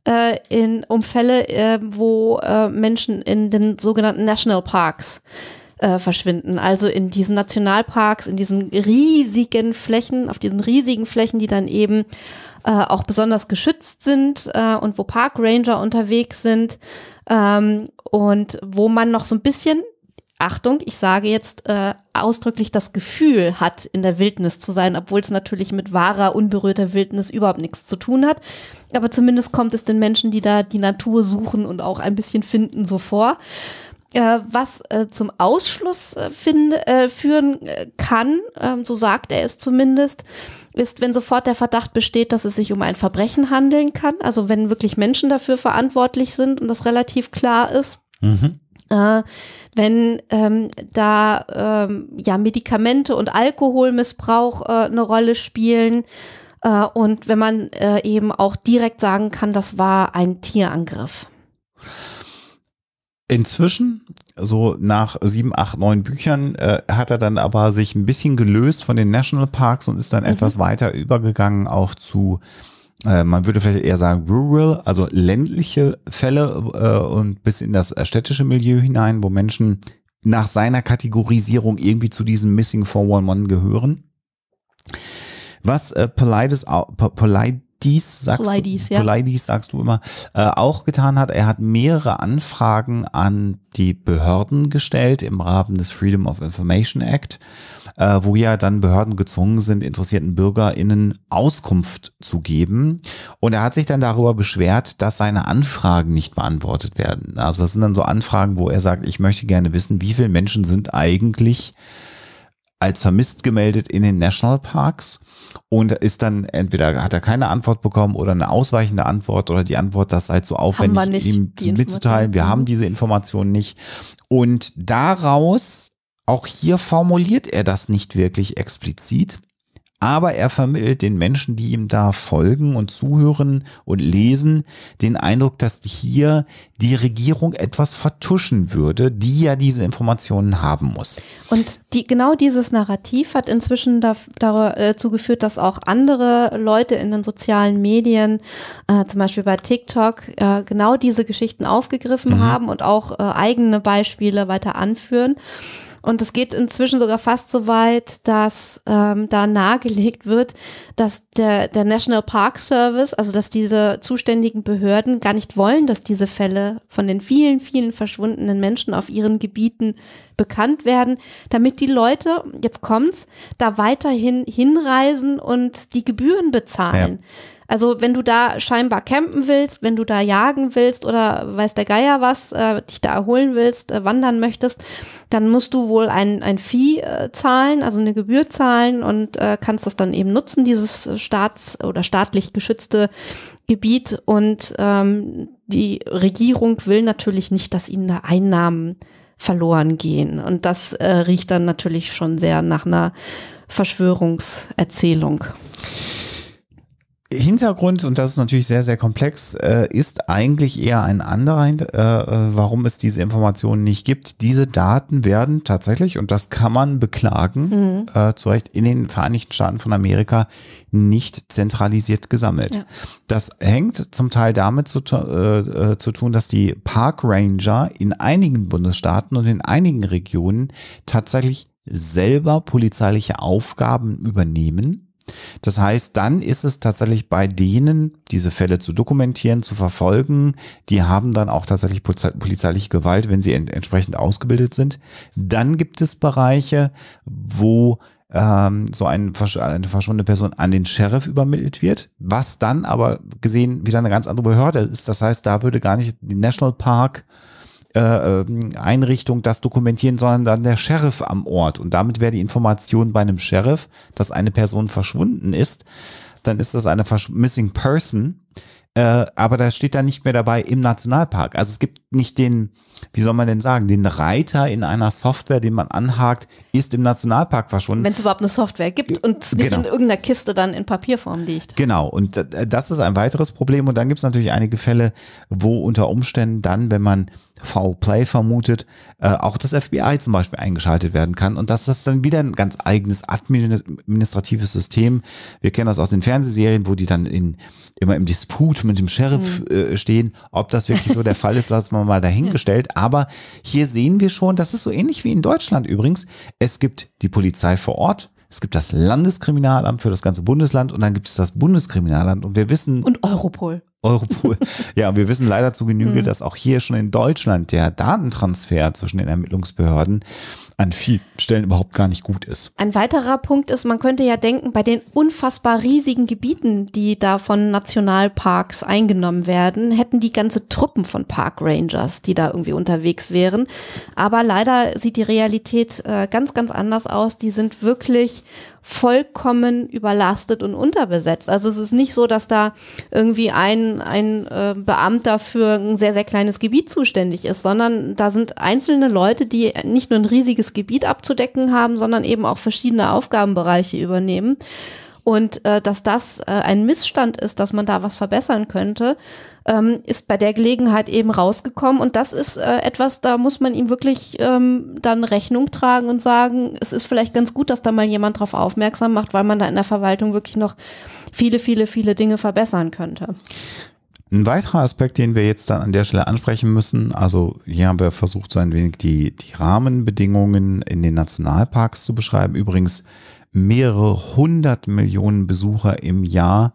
äh, in, um Fälle, äh, wo Menschen in den sogenannten Nationalparks äh, äh, verschwinden. Also in diesen Nationalparks, in diesen riesigen Flächen, auf diesen riesigen Flächen, die dann eben äh, auch besonders geschützt sind äh, und wo Parkranger unterwegs sind ähm, und wo man noch so ein bisschen Achtung, ich sage jetzt äh, ausdrücklich das Gefühl hat, in der Wildnis zu sein, obwohl es natürlich mit wahrer, unberührter Wildnis überhaupt nichts zu tun hat. Aber zumindest kommt es den Menschen, die da die Natur suchen und auch ein bisschen finden, so vor. Äh, was äh, zum Ausschluss äh, äh führen kann, ähm, so sagt er es zumindest, ist, wenn sofort der Verdacht besteht, dass es sich um ein Verbrechen handeln kann, also wenn wirklich Menschen dafür verantwortlich sind und das relativ klar ist. Mhm. Äh, wenn ähm, da ähm, ja Medikamente und Alkoholmissbrauch äh, eine Rolle spielen äh, und wenn man eben auch direkt sagen kann, das war ein Tierangriff. Inzwischen, so nach sieben, acht, neun Büchern, äh, hat er dann aber sich ein bisschen gelöst von den National Parks und ist dann mhm. etwas weiter übergegangen auch zu, äh, man würde vielleicht eher sagen rural, also ländliche Fälle äh, und bis in das äh, städtische Milieu hinein, wo Menschen nach seiner Kategorisierung irgendwie zu diesem Missing 411 gehören. Was äh, Polides, Polide, Polides, sagst Polides, du, ja. Polides, sagst du immer, äh, auch getan hat. Er hat mehrere Anfragen an die Behörden gestellt im Rahmen des Freedom of Information Act, äh, wo ja dann Behörden gezwungen sind, interessierten BürgerInnen Auskunft zu geben. Und er hat sich dann darüber beschwert, dass seine Anfragen nicht beantwortet werden. Also das sind dann so Anfragen, wo er sagt, ich möchte gerne wissen, wie viele Menschen sind eigentlich als vermisst gemeldet in den Nationalparks und ist dann entweder hat er keine Antwort bekommen oder eine ausweichende Antwort oder die Antwort, das sei zu aufwendig, ihm mitzuteilen. Wir haben diese Informationen nicht. Und daraus, auch hier formuliert er das nicht wirklich explizit, aber er vermittelt den Menschen, die ihm da folgen und zuhören und lesen, den Eindruck, dass hier die Regierung etwas vertuschen würde, die ja diese Informationen haben muss. Und die, genau dieses Narrativ hat inzwischen dazu äh, geführt, dass auch andere Leute in den sozialen Medien, äh, zum Beispiel bei TikTok, äh, genau diese Geschichten aufgegriffen mhm. haben und auch äh, eigene Beispiele weiter anführen. Und es geht inzwischen sogar fast so weit, dass ähm, da nahegelegt wird, dass der, der National Park Service, also dass diese zuständigen Behörden gar nicht wollen, dass diese Fälle von den vielen, vielen verschwundenen Menschen auf ihren Gebieten bekannt werden, damit die Leute, jetzt kommt's, da weiterhin hinreisen und die Gebühren bezahlen. Ja. Also wenn du da scheinbar campen willst, wenn du da jagen willst oder weiß der Geier was, äh, dich da erholen willst, äh, wandern möchtest, dann musst du wohl ein, ein Vieh äh, zahlen, also eine Gebühr zahlen und äh, kannst das dann eben nutzen, dieses äh, staats- oder staatlich geschützte Gebiet. Und ähm, die Regierung will natürlich nicht, dass ihnen da Einnahmen verloren gehen. Und das äh, riecht dann natürlich schon sehr nach einer Verschwörungserzählung. Hintergrund, und das ist natürlich sehr, sehr komplex, äh, ist eigentlich eher ein anderer, äh, äh, warum es diese Informationen nicht gibt. Diese Daten werden tatsächlich, und das kann man beklagen, mhm. äh, zu Recht in den Vereinigten Staaten von Amerika nicht zentralisiert gesammelt. Ja. Das hängt zum Teil damit zu, äh, äh, zu tun, dass die Park Ranger in einigen Bundesstaaten und in einigen Regionen tatsächlich selber polizeiliche Aufgaben übernehmen das heißt, dann ist es tatsächlich bei denen, diese Fälle zu dokumentieren, zu verfolgen, die haben dann auch tatsächlich polizeiliche Gewalt, wenn sie entsprechend ausgebildet sind. Dann gibt es Bereiche, wo ähm, so ein, eine verschwundene Person an den Sheriff übermittelt wird, was dann aber gesehen wieder eine ganz andere Behörde ist. Das heißt, da würde gar nicht die National Park äh, ähm, Einrichtung das dokumentieren, sondern dann der Sheriff am Ort. Und damit wäre die Information bei einem Sheriff, dass eine Person verschwunden ist, dann ist das eine Versch Missing Person. Äh, aber da steht dann nicht mehr dabei im Nationalpark. Also es gibt nicht den, wie soll man denn sagen, den Reiter in einer Software, den man anhakt, ist im Nationalpark verschwunden. Wenn es überhaupt eine Software gibt und es nicht genau. in irgendeiner Kiste dann in Papierform liegt. Genau, und das ist ein weiteres Problem. Und dann gibt es natürlich einige Fälle, wo unter Umständen dann, wenn man Foul Play vermutet, äh, auch das FBI zum Beispiel eingeschaltet werden kann. Und das ist dann wieder ein ganz eigenes administratives System. Wir kennen das aus den Fernsehserien, wo die dann in, immer im Disput mit dem Sheriff mhm. Äh, stehen. Ob das wirklich so der Fall ist, lassen wir mal dahingestellt. Aber hier sehen wir schon, das ist so ähnlich wie in Deutschland übrigens. Es gibt die Polizei vor Ort, es gibt das Landeskriminalamt für das ganze Bundesland und dann gibt es das Bundeskriminalamt und wir wissen. Und Europol. Europol. ja, wir wissen leider zu Genüge, mhm. dass auch hier schon in Deutschland der Datentransfer zwischen den Ermittlungsbehörden an vielen Stellen überhaupt gar nicht gut ist. Ein weiterer Punkt ist, man könnte ja denken, bei den unfassbar riesigen Gebieten, die da von Nationalparks eingenommen werden, hätten die ganze Truppen von Park Rangers, die da irgendwie unterwegs wären. Aber leider sieht die Realität äh, ganz, ganz anders aus. Die sind wirklich vollkommen überlastet und unterbesetzt. Also es ist nicht so, dass da irgendwie ein, ein äh, Beamter für ein sehr, sehr kleines Gebiet zuständig ist, sondern da sind einzelne Leute, die nicht nur ein riesiges Gebiet abzudecken haben, sondern eben auch verschiedene Aufgabenbereiche übernehmen. Und äh, dass das äh, ein Missstand ist, dass man da was verbessern könnte, ähm, ist bei der Gelegenheit eben rausgekommen. Und das ist äh, etwas, da muss man ihm wirklich ähm, dann Rechnung tragen und sagen, es ist vielleicht ganz gut, dass da mal jemand drauf aufmerksam macht, weil man da in der Verwaltung wirklich noch viele, viele, viele Dinge verbessern könnte. Ein weiterer Aspekt, den wir jetzt dann an der Stelle ansprechen müssen, also hier haben wir versucht, so ein wenig die, die Rahmenbedingungen in den Nationalparks zu beschreiben. Übrigens, mehrere hundert Millionen Besucher im Jahr.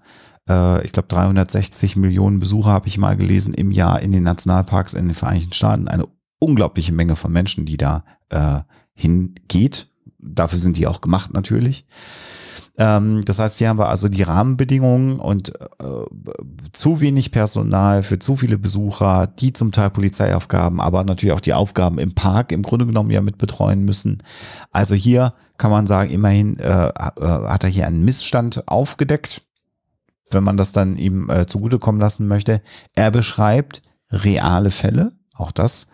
Äh, ich glaube, 360 Millionen Besucher habe ich mal gelesen im Jahr in den Nationalparks in den Vereinigten Staaten. Eine unglaubliche Menge von Menschen, die da äh, hingeht. Dafür sind die auch gemacht natürlich. Ähm, das heißt, hier haben wir also die Rahmenbedingungen und äh, zu wenig Personal für zu viele Besucher, die zum Teil Polizeiaufgaben, aber natürlich auch die Aufgaben im Park im Grunde genommen ja mit betreuen müssen. Also hier kann man sagen, immerhin äh, äh hat er hier einen Missstand aufgedeckt, wenn man das dann ihm äh, zugutekommen lassen möchte. Er beschreibt reale Fälle, auch das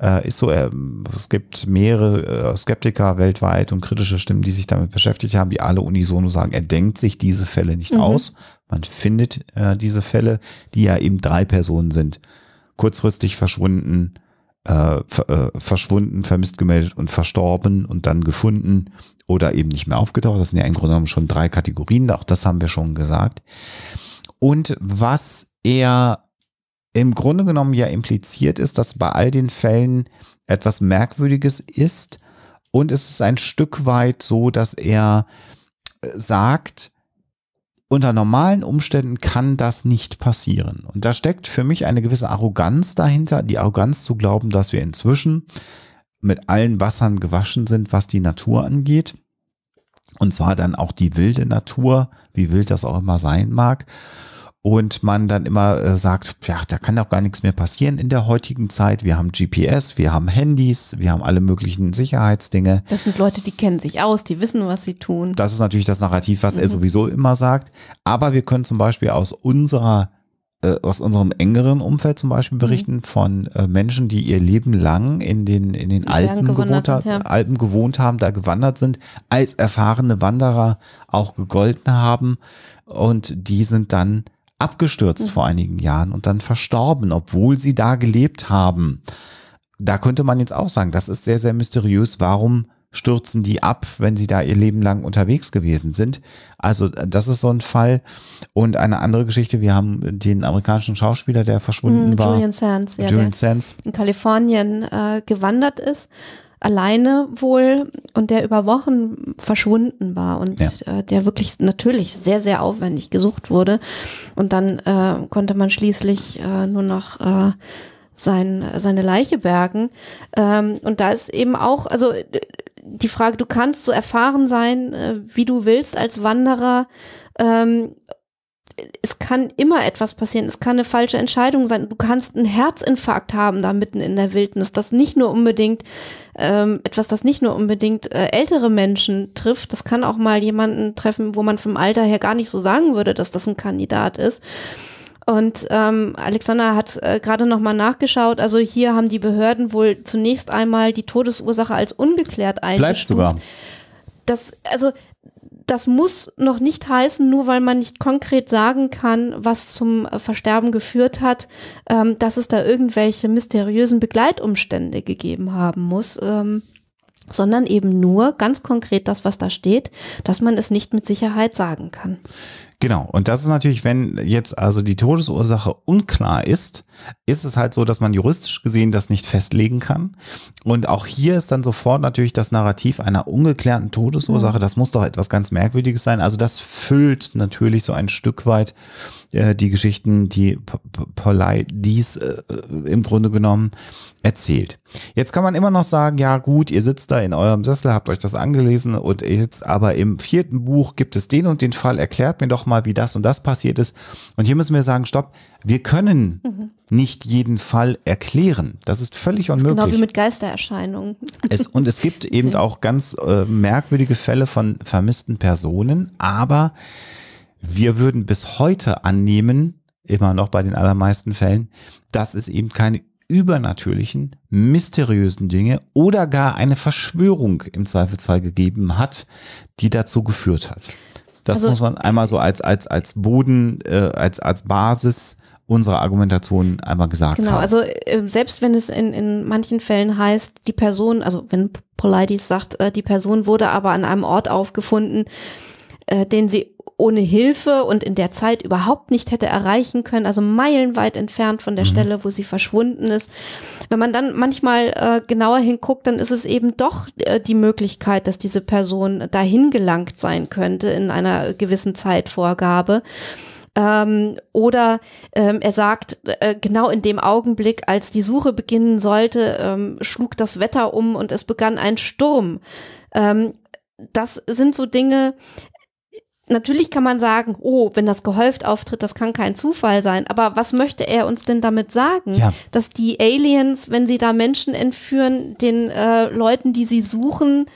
äh, ist so, äh, es gibt mehrere äh, Skeptiker weltweit und kritische Stimmen, die sich damit beschäftigt haben, die alle unisono sagen, er denkt sich diese Fälle nicht mhm. aus. Man findet äh, diese Fälle, die ja eben drei Personen sind. Kurzfristig verschwunden, ver äh, äh, verschwunden, vermisst gemeldet und verstorben und dann gefunden oder eben nicht mehr aufgetaucht. Das sind ja im Grunde genommen schon drei Kategorien, auch das haben wir schon gesagt. Und was er im Grunde genommen ja impliziert ist, dass bei all den Fällen etwas Merkwürdiges ist. Und es ist ein Stück weit so, dass er äh, sagt, unter normalen Umständen kann das nicht passieren. Und da steckt für mich eine gewisse Arroganz dahinter, die Arroganz zu glauben, dass wir inzwischen mit allen Wassern gewaschen sind, was die Natur angeht. Und zwar dann auch die wilde Natur, wie wild das auch immer sein mag und man dann immer äh, sagt, ja, da kann doch gar nichts mehr passieren in der heutigen Zeit. Wir haben GPS, wir haben Handys, wir haben alle möglichen Sicherheitsdinge. Das sind Leute, die kennen sich aus, die wissen, was sie tun. Das ist natürlich das Narrativ, was mhm. er sowieso immer sagt. Aber wir können zum Beispiel aus unserer äh, aus unserem engeren Umfeld zum Beispiel mhm. berichten mhm. von äh, Menschen, die ihr Leben lang in den, in den Alpen gewohnt, sind, ja. Alpen gewohnt haben, da gewandert sind, als erfahrene Wanderer auch gegolten haben und die sind dann abgestürzt mhm. vor einigen Jahren und dann verstorben, obwohl sie da gelebt haben. Da könnte man jetzt auch sagen, das ist sehr, sehr mysteriös. Warum stürzen die ab, wenn sie da ihr Leben lang unterwegs gewesen sind. Also das ist so ein Fall. Und eine andere Geschichte, wir haben den amerikanischen Schauspieler, der verschwunden mm, war. Julian Sands, ja, Julian Sands. in Kalifornien äh, gewandert ist alleine wohl und der über Wochen verschwunden war und ja. äh, der wirklich natürlich sehr, sehr aufwendig gesucht wurde. Und dann äh, konnte man schließlich äh, nur noch äh, sein, seine Leiche bergen. Ähm, und da ist eben auch, also äh, die Frage, du kannst so erfahren sein, äh, wie du willst als Wanderer. Ähm, es kann immer etwas passieren. Es kann eine falsche Entscheidung sein. Du kannst einen Herzinfarkt haben da mitten in der Wildnis, das nicht nur unbedingt ähm, etwas, das nicht nur unbedingt äh, ältere Menschen trifft, das kann auch mal jemanden treffen, wo man vom Alter her gar nicht so sagen würde, dass das ein Kandidat ist. Und ähm, Alexander hat äh, gerade nochmal nachgeschaut. Also hier haben die Behörden wohl zunächst einmal die Todesursache als ungeklärt eingestuft. Bleibt sogar. Das, also das muss noch nicht heißen, nur weil man nicht konkret sagen kann, was zum äh, Versterben geführt hat, ähm, dass es da irgendwelche mysteriösen Begleitumstände gegeben haben muss. Ähm, sondern eben nur ganz konkret das, was da steht, dass man es nicht mit Sicherheit sagen kann. Genau. Und das ist natürlich, wenn jetzt also die Todesursache unklar ist, ist es halt so, dass man juristisch gesehen das nicht festlegen kann. Und auch hier ist dann sofort natürlich das Narrativ einer ungeklärten Todesursache. Mhm. Das muss doch etwas ganz Merkwürdiges sein. Also das füllt natürlich so ein Stück weit äh, die Geschichten, die Polly dies äh, äh, im Grunde genommen erzählt. Jetzt kann man immer noch sagen, ja gut, ihr sitzt da in eurem Sessel, habt euch das angelesen und jetzt aber im vierten Buch gibt es den und den Fall, erklärt mir doch mal, mal, wie das und das passiert ist. Und hier müssen wir sagen, stopp, wir können mhm. nicht jeden Fall erklären. Das ist völlig unmöglich. Ist genau wie mit Geistererscheinungen. Es, und es gibt eben auch ganz äh, merkwürdige Fälle von vermissten Personen, aber wir würden bis heute annehmen, immer noch bei den allermeisten Fällen, dass es eben keine übernatürlichen, mysteriösen Dinge oder gar eine Verschwörung im Zweifelsfall gegeben hat, die dazu geführt hat. Das also, muss man einmal so als, als, als Boden, äh, als, als Basis unserer Argumentation einmal gesagt genau, haben. Genau, also ähm, selbst wenn es in, in manchen Fällen heißt, die Person, also wenn Polidis sagt, äh, die Person wurde aber an einem Ort aufgefunden, äh, den sie ohne Hilfe und in der Zeit überhaupt nicht hätte erreichen können, also meilenweit entfernt von der mhm. Stelle, wo sie verschwunden ist. Wenn man dann manchmal äh, genauer hinguckt, dann ist es eben doch äh, die Möglichkeit, dass diese Person dahin gelangt sein könnte in einer gewissen Zeitvorgabe. Ähm, oder ähm, er sagt, äh, genau in dem Augenblick, als die Suche beginnen sollte, ähm, schlug das Wetter um und es begann ein Sturm. Ähm, das sind so Dinge, natürlich kann man sagen, oh, wenn das gehäuft auftritt, das kann kein Zufall sein. Aber was möchte er uns denn damit sagen? Ja. Dass die Aliens, wenn sie da Menschen entführen, den äh, Leuten, die sie suchen,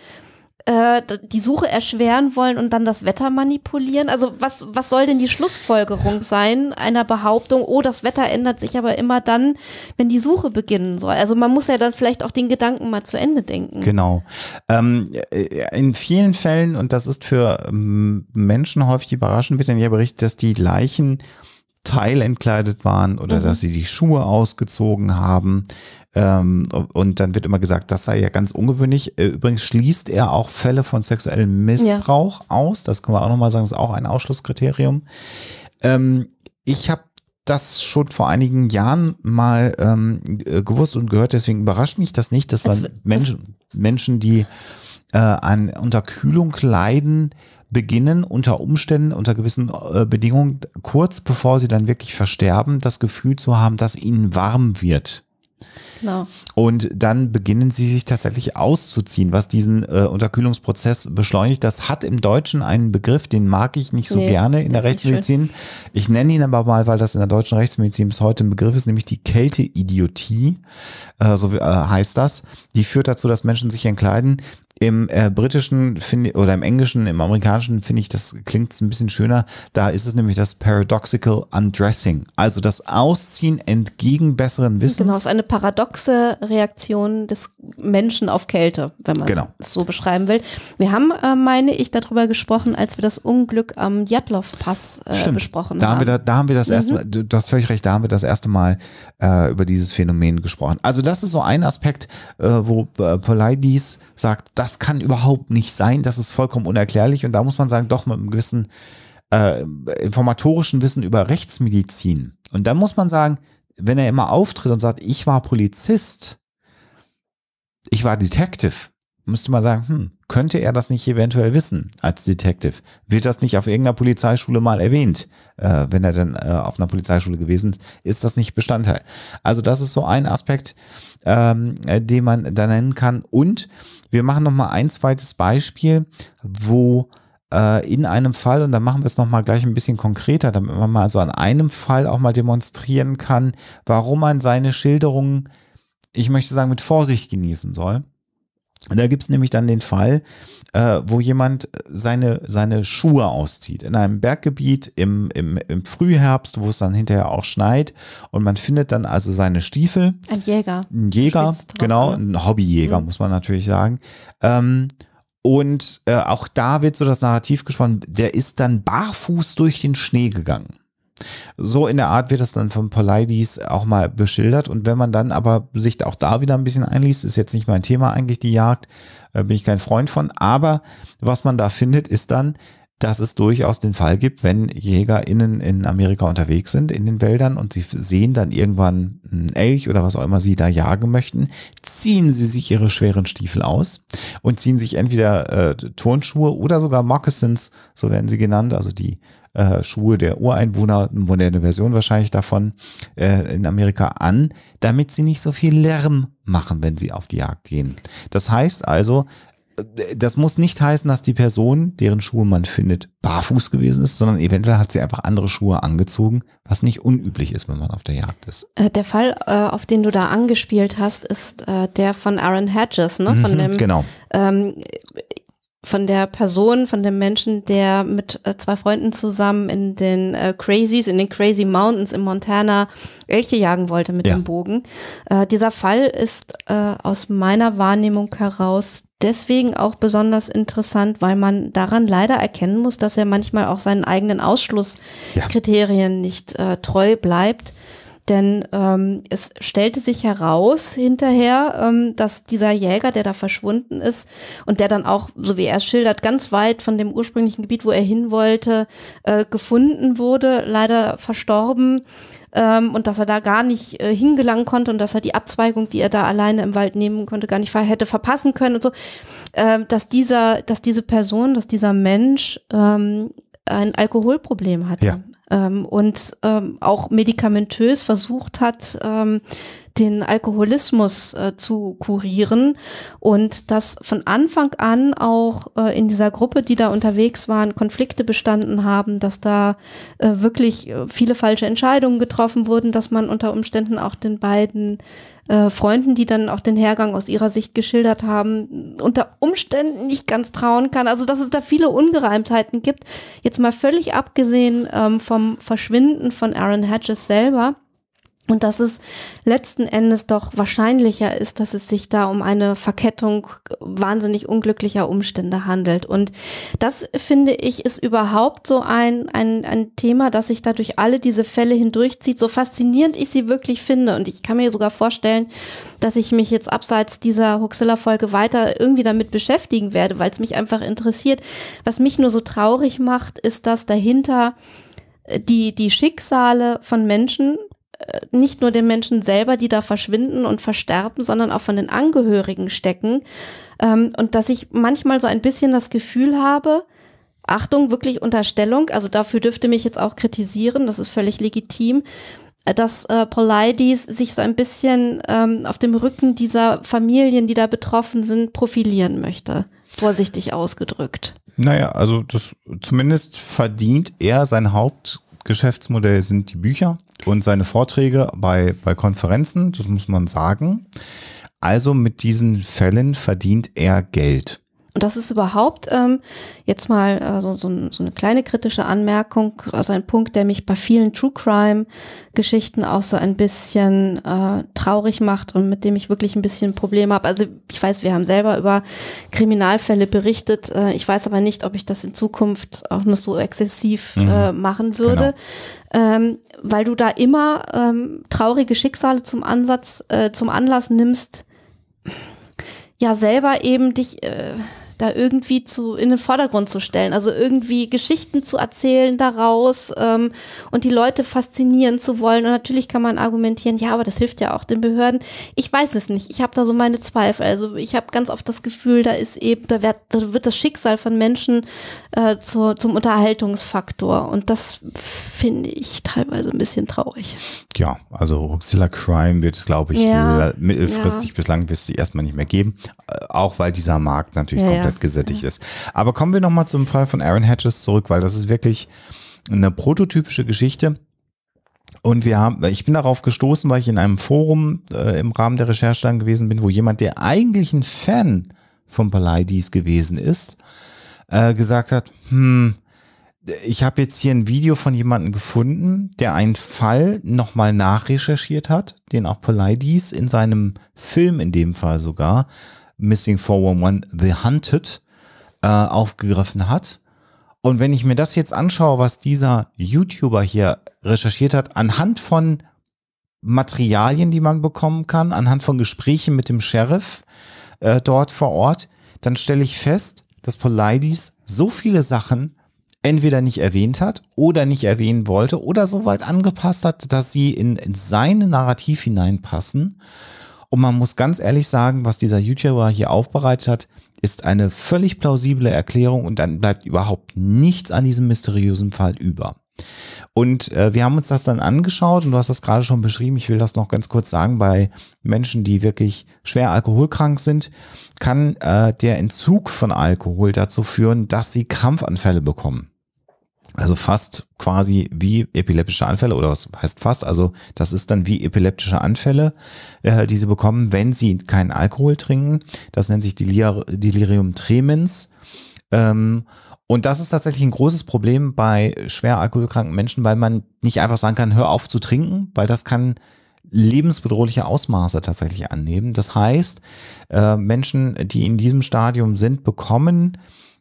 äh, die Suche erschweren wollen und dann das Wetter manipulieren? Also was, was soll denn die Schlussfolgerung sein einer Behauptung, oh, das Wetter ändert sich aber immer dann, wenn die Suche beginnen soll? Also man muss ja dann vielleicht auch den Gedanken mal zu Ende denken. Genau. Ähm, äh, in vielen Fällen, und das ist für ähm, Menschen häufig überraschend, wird dann ja berichtet, dass die Leichen teilentkleidet waren oder mhm. dass sie die Schuhe ausgezogen haben. Ähm, und dann wird immer gesagt, das sei ja ganz ungewöhnlich. Äh, übrigens schließt er auch Fälle von sexuellem Missbrauch ja. aus. Das können wir auch nochmal sagen, das ist auch ein Ausschlusskriterium. Ähm, ich habe das schon vor einigen Jahren mal ähm, äh, gewusst und gehört, deswegen überrascht mich das nicht, dass man das, Menschen, Menschen, die äh, an Unterkühlung leiden, beginnen unter Umständen, unter gewissen äh, Bedingungen, kurz bevor sie dann wirklich versterben, das Gefühl zu haben, dass ihnen warm wird. Genau. Und dann beginnen sie sich tatsächlich auszuziehen, was diesen äh, Unterkühlungsprozess beschleunigt. Das hat im Deutschen einen Begriff, den mag ich nicht so nee, gerne in der Rechtsmedizin. Ich nenne ihn aber mal, weil das in der deutschen Rechtsmedizin bis heute ein Begriff ist, nämlich die Kälteidiotie, äh, so äh, heißt das. Die führt dazu, dass Menschen sich entkleiden, im äh, britischen find, oder im englischen, im amerikanischen finde ich, das klingt ein bisschen schöner. Da ist es nämlich das Paradoxical Undressing. Also das Ausziehen entgegen besseren Wissens. Genau, es ist eine paradoxe Reaktion des Menschen auf Kälte, wenn man genau. es so beschreiben will. Wir haben, äh, meine ich, darüber gesprochen, als wir das Unglück am Jatlow-Pass äh, besprochen da haben. wir da, da haben wir das mhm. erste Mal, du hast völlig recht, da haben wir das erste Mal äh, über dieses Phänomen gesprochen. Also das ist so ein Aspekt, äh, wo äh, Polides sagt, das das kann überhaupt nicht sein, das ist vollkommen unerklärlich und da muss man sagen, doch mit einem gewissen äh, informatorischen Wissen über Rechtsmedizin. Und dann muss man sagen, wenn er immer auftritt und sagt, ich war Polizist, ich war Detective, müsste man sagen, hm, könnte er das nicht eventuell wissen als Detective? Wird das nicht auf irgendeiner Polizeischule mal erwähnt, äh, wenn er dann äh, auf einer Polizeischule gewesen ist? Ist das nicht Bestandteil? Also das ist so ein Aspekt, ähm, äh, den man da nennen kann. Und wir machen nochmal ein zweites Beispiel, wo äh, in einem Fall, und dann machen wir es nochmal gleich ein bisschen konkreter, damit man mal so an einem Fall auch mal demonstrieren kann, warum man seine Schilderungen, ich möchte sagen, mit Vorsicht genießen soll. Da gibt es nämlich dann den Fall, äh, wo jemand seine, seine Schuhe auszieht. In einem Berggebiet im, im, im Frühherbst, wo es dann hinterher auch schneit. Und man findet dann also seine Stiefel. Ein Jäger. Ein Jäger, drauf, genau. Ne? Ein Hobbyjäger, mhm. muss man natürlich sagen. Ähm, und äh, auch da wird so das Narrativ gesponnen, der ist dann barfuß durch den Schnee gegangen. So in der Art wird das dann von Paulides auch mal beschildert. Und wenn man dann aber sich auch da wieder ein bisschen einliest, ist jetzt nicht mein Thema eigentlich die Jagd, äh, bin ich kein Freund von. Aber was man da findet, ist dann, dass es durchaus den Fall gibt, wenn JägerInnen in Amerika unterwegs sind, in den Wäldern und sie sehen dann irgendwann einen Elch oder was auch immer sie da jagen möchten, ziehen sie sich ihre schweren Stiefel aus und ziehen sich entweder äh, Turnschuhe oder sogar Moccasins, so werden sie genannt, also die äh, Schuhe der Ureinwohner, eine moderne Version wahrscheinlich davon äh, in Amerika an, damit sie nicht so viel Lärm machen, wenn sie auf die Jagd gehen. Das heißt also, äh, das muss nicht heißen, dass die Person, deren Schuhe man findet, barfuß gewesen ist, sondern eventuell hat sie einfach andere Schuhe angezogen, was nicht unüblich ist, wenn man auf der Jagd ist. Äh, der Fall, äh, auf den du da angespielt hast, ist der von Aaron Hedges, ne? Von mhm, dem genau. ähm, von der Person, von dem Menschen, der mit äh, zwei Freunden zusammen in den äh, Crazies, in den Crazy Mountains in Montana Elche jagen wollte mit ja. dem Bogen. Äh, dieser Fall ist äh, aus meiner Wahrnehmung heraus deswegen auch besonders interessant, weil man daran leider erkennen muss, dass er manchmal auch seinen eigenen Ausschlusskriterien ja. nicht äh, treu bleibt. Denn ähm, es stellte sich heraus hinterher, ähm, dass dieser Jäger, der da verschwunden ist und der dann auch, so wie er es schildert, ganz weit von dem ursprünglichen Gebiet, wo er hin wollte, äh, gefunden wurde, leider verstorben ähm, und dass er da gar nicht äh, hingelangen konnte und dass er die Abzweigung, die er da alleine im Wald nehmen konnte, gar nicht ver hätte verpassen können und so, ähm, dass dieser, dass diese Person, dass dieser Mensch ähm, ein Alkoholproblem hatte. Ja ähm, und ähm, auch medikamentös versucht hat, ähm, den Alkoholismus äh, zu kurieren und dass von Anfang an auch äh, in dieser Gruppe, die da unterwegs waren, Konflikte bestanden haben, dass da äh, wirklich äh, viele falsche Entscheidungen getroffen wurden, dass man unter Umständen auch den beiden äh, Freunden, die dann auch den Hergang aus ihrer Sicht geschildert haben, unter Umständen nicht ganz trauen kann. Also dass es da viele Ungereimtheiten gibt. Jetzt mal völlig abgesehen ähm, vom Verschwinden von Aaron Hatches selber und dass es letzten Endes doch wahrscheinlicher ist, dass es sich da um eine Verkettung wahnsinnig unglücklicher Umstände handelt. Und das finde ich ist überhaupt so ein, ein, ein Thema, das sich da durch alle diese Fälle hindurchzieht, so faszinierend ich sie wirklich finde. Und ich kann mir sogar vorstellen, dass ich mich jetzt abseits dieser Huxilla-Folge weiter irgendwie damit beschäftigen werde, weil es mich einfach interessiert. Was mich nur so traurig macht, ist, dass dahinter äh, die, die Schicksale von Menschen äh, nicht nur den Menschen selber, die da verschwinden und versterben, sondern auch von den Angehörigen stecken. Ähm, und dass ich manchmal so ein bisschen das Gefühl habe, Achtung, wirklich Unterstellung, also dafür dürfte mich jetzt auch kritisieren, das ist völlig legitim, äh, dass äh, Polides sich so ein bisschen ähm, auf dem Rücken dieser Familien, die da betroffen sind, profilieren möchte. Vorsichtig ausgedrückt. Naja, also das zumindest verdient er sein Haupt Geschäftsmodell sind die Bücher und seine Vorträge bei, bei Konferenzen, das muss man sagen. Also mit diesen Fällen verdient er Geld. Und das ist überhaupt ähm, jetzt mal äh, so, so, so eine kleine kritische Anmerkung, also ein Punkt, der mich bei vielen True Crime-Geschichten auch so ein bisschen äh, traurig macht und mit dem ich wirklich ein bisschen ein Problem habe. Also ich weiß, wir haben selber über Kriminalfälle berichtet. Äh, ich weiß aber nicht, ob ich das in Zukunft auch noch so exzessiv äh, mhm. äh, machen würde. Genau. Ähm, weil du da immer ähm, traurige Schicksale zum Ansatz, äh, zum Anlass nimmst, ja selber eben dich äh, da irgendwie zu in den Vordergrund zu stellen. Also irgendwie Geschichten zu erzählen daraus ähm, und die Leute faszinieren zu wollen. Und natürlich kann man argumentieren, ja, aber das hilft ja auch den Behörden. Ich weiß es nicht. Ich habe da so meine Zweifel. Also ich habe ganz oft das Gefühl, da ist eben, da wird, da wird das Schicksal von Menschen äh, zur, zum Unterhaltungsfaktor. Und das finde ich teilweise ein bisschen traurig. Ja, also Huxilla Crime wird, es, glaube ich, ja, mittelfristig ja. bis langfristig erstmal nicht mehr geben. Äh, auch weil dieser Markt natürlich ja, komplett komplett gesättigt ja. ist. Aber kommen wir nochmal zum Fall von Aaron Hedges zurück, weil das ist wirklich eine prototypische Geschichte. Und wir haben, ich bin darauf gestoßen, weil ich in einem Forum äh, im Rahmen der Recherche dann gewesen bin, wo jemand, der eigentlich ein Fan von Palladies gewesen ist, äh, gesagt hat, hm, ich habe jetzt hier ein Video von jemandem gefunden, der einen Fall nochmal nachrecherchiert hat, den auch Palladies in seinem Film in dem Fall sogar Missing 411 The Hunted äh, aufgegriffen hat. Und wenn ich mir das jetzt anschaue, was dieser YouTuber hier recherchiert hat, anhand von Materialien, die man bekommen kann, anhand von Gesprächen mit dem Sheriff äh, dort vor Ort, dann stelle ich fest, dass Polides so viele Sachen entweder nicht erwähnt hat oder nicht erwähnen wollte oder so weit angepasst hat, dass sie in, in sein Narrativ hineinpassen und man muss ganz ehrlich sagen, was dieser YouTuber hier aufbereitet hat, ist eine völlig plausible Erklärung und dann bleibt überhaupt nichts an diesem mysteriösen Fall über. Und äh, wir haben uns das dann angeschaut und du hast das gerade schon beschrieben. Ich will das noch ganz kurz sagen. Bei Menschen, die wirklich schwer alkoholkrank sind, kann äh, der Entzug von Alkohol dazu führen, dass sie Krampfanfälle bekommen. Also fast quasi wie epileptische Anfälle oder was heißt fast? Also das ist dann wie epileptische Anfälle, äh, die sie bekommen, wenn sie keinen Alkohol trinken. Das nennt sich Delir Delirium tremens. Ähm, und das ist tatsächlich ein großes Problem bei schwer alkoholkranken Menschen, weil man nicht einfach sagen kann, hör auf zu trinken, weil das kann lebensbedrohliche Ausmaße tatsächlich annehmen. Das heißt, äh, Menschen, die in diesem Stadium sind, bekommen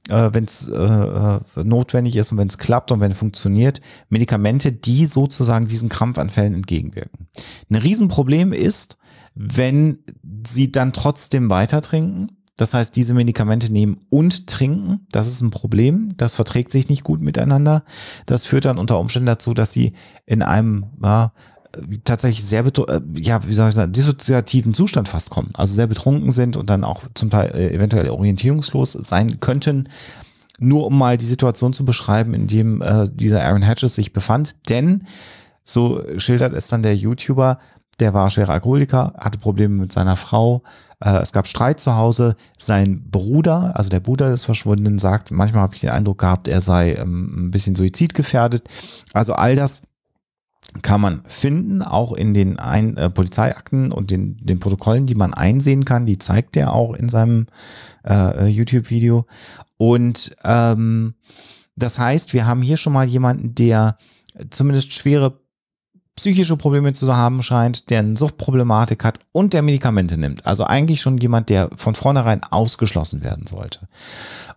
äh, wenn es äh, äh, notwendig ist und wenn es klappt und wenn funktioniert, Medikamente, die sozusagen diesen Krampfanfällen entgegenwirken. Ein Riesenproblem ist, wenn sie dann trotzdem weiter trinken. Das heißt, diese Medikamente nehmen und trinken. Das ist ein Problem. Das verträgt sich nicht gut miteinander. Das führt dann unter Umständen dazu, dass sie in einem ja, tatsächlich sehr, äh, ja, wie soll ich sagen, dissoziativen Zustand fast kommen. Also sehr betrunken sind und dann auch zum Teil äh, eventuell orientierungslos sein könnten. Nur um mal die Situation zu beschreiben, in dem äh, dieser Aaron Hatches sich befand. Denn, so schildert es dann der YouTuber, der war schwerer Alkoholiker, hatte Probleme mit seiner Frau, äh, es gab Streit zu Hause. Sein Bruder, also der Bruder des Verschwundenen, sagt, manchmal habe ich den Eindruck gehabt, er sei ähm, ein bisschen suizidgefährdet. Also all das kann man finden, auch in den ein, äh, Polizeiakten und den, den Protokollen, die man einsehen kann. Die zeigt er auch in seinem äh, äh, YouTube-Video. Und ähm, das heißt, wir haben hier schon mal jemanden, der zumindest schwere psychische Probleme zu haben scheint, der eine Suchtproblematik hat und der Medikamente nimmt. Also eigentlich schon jemand, der von vornherein ausgeschlossen werden sollte.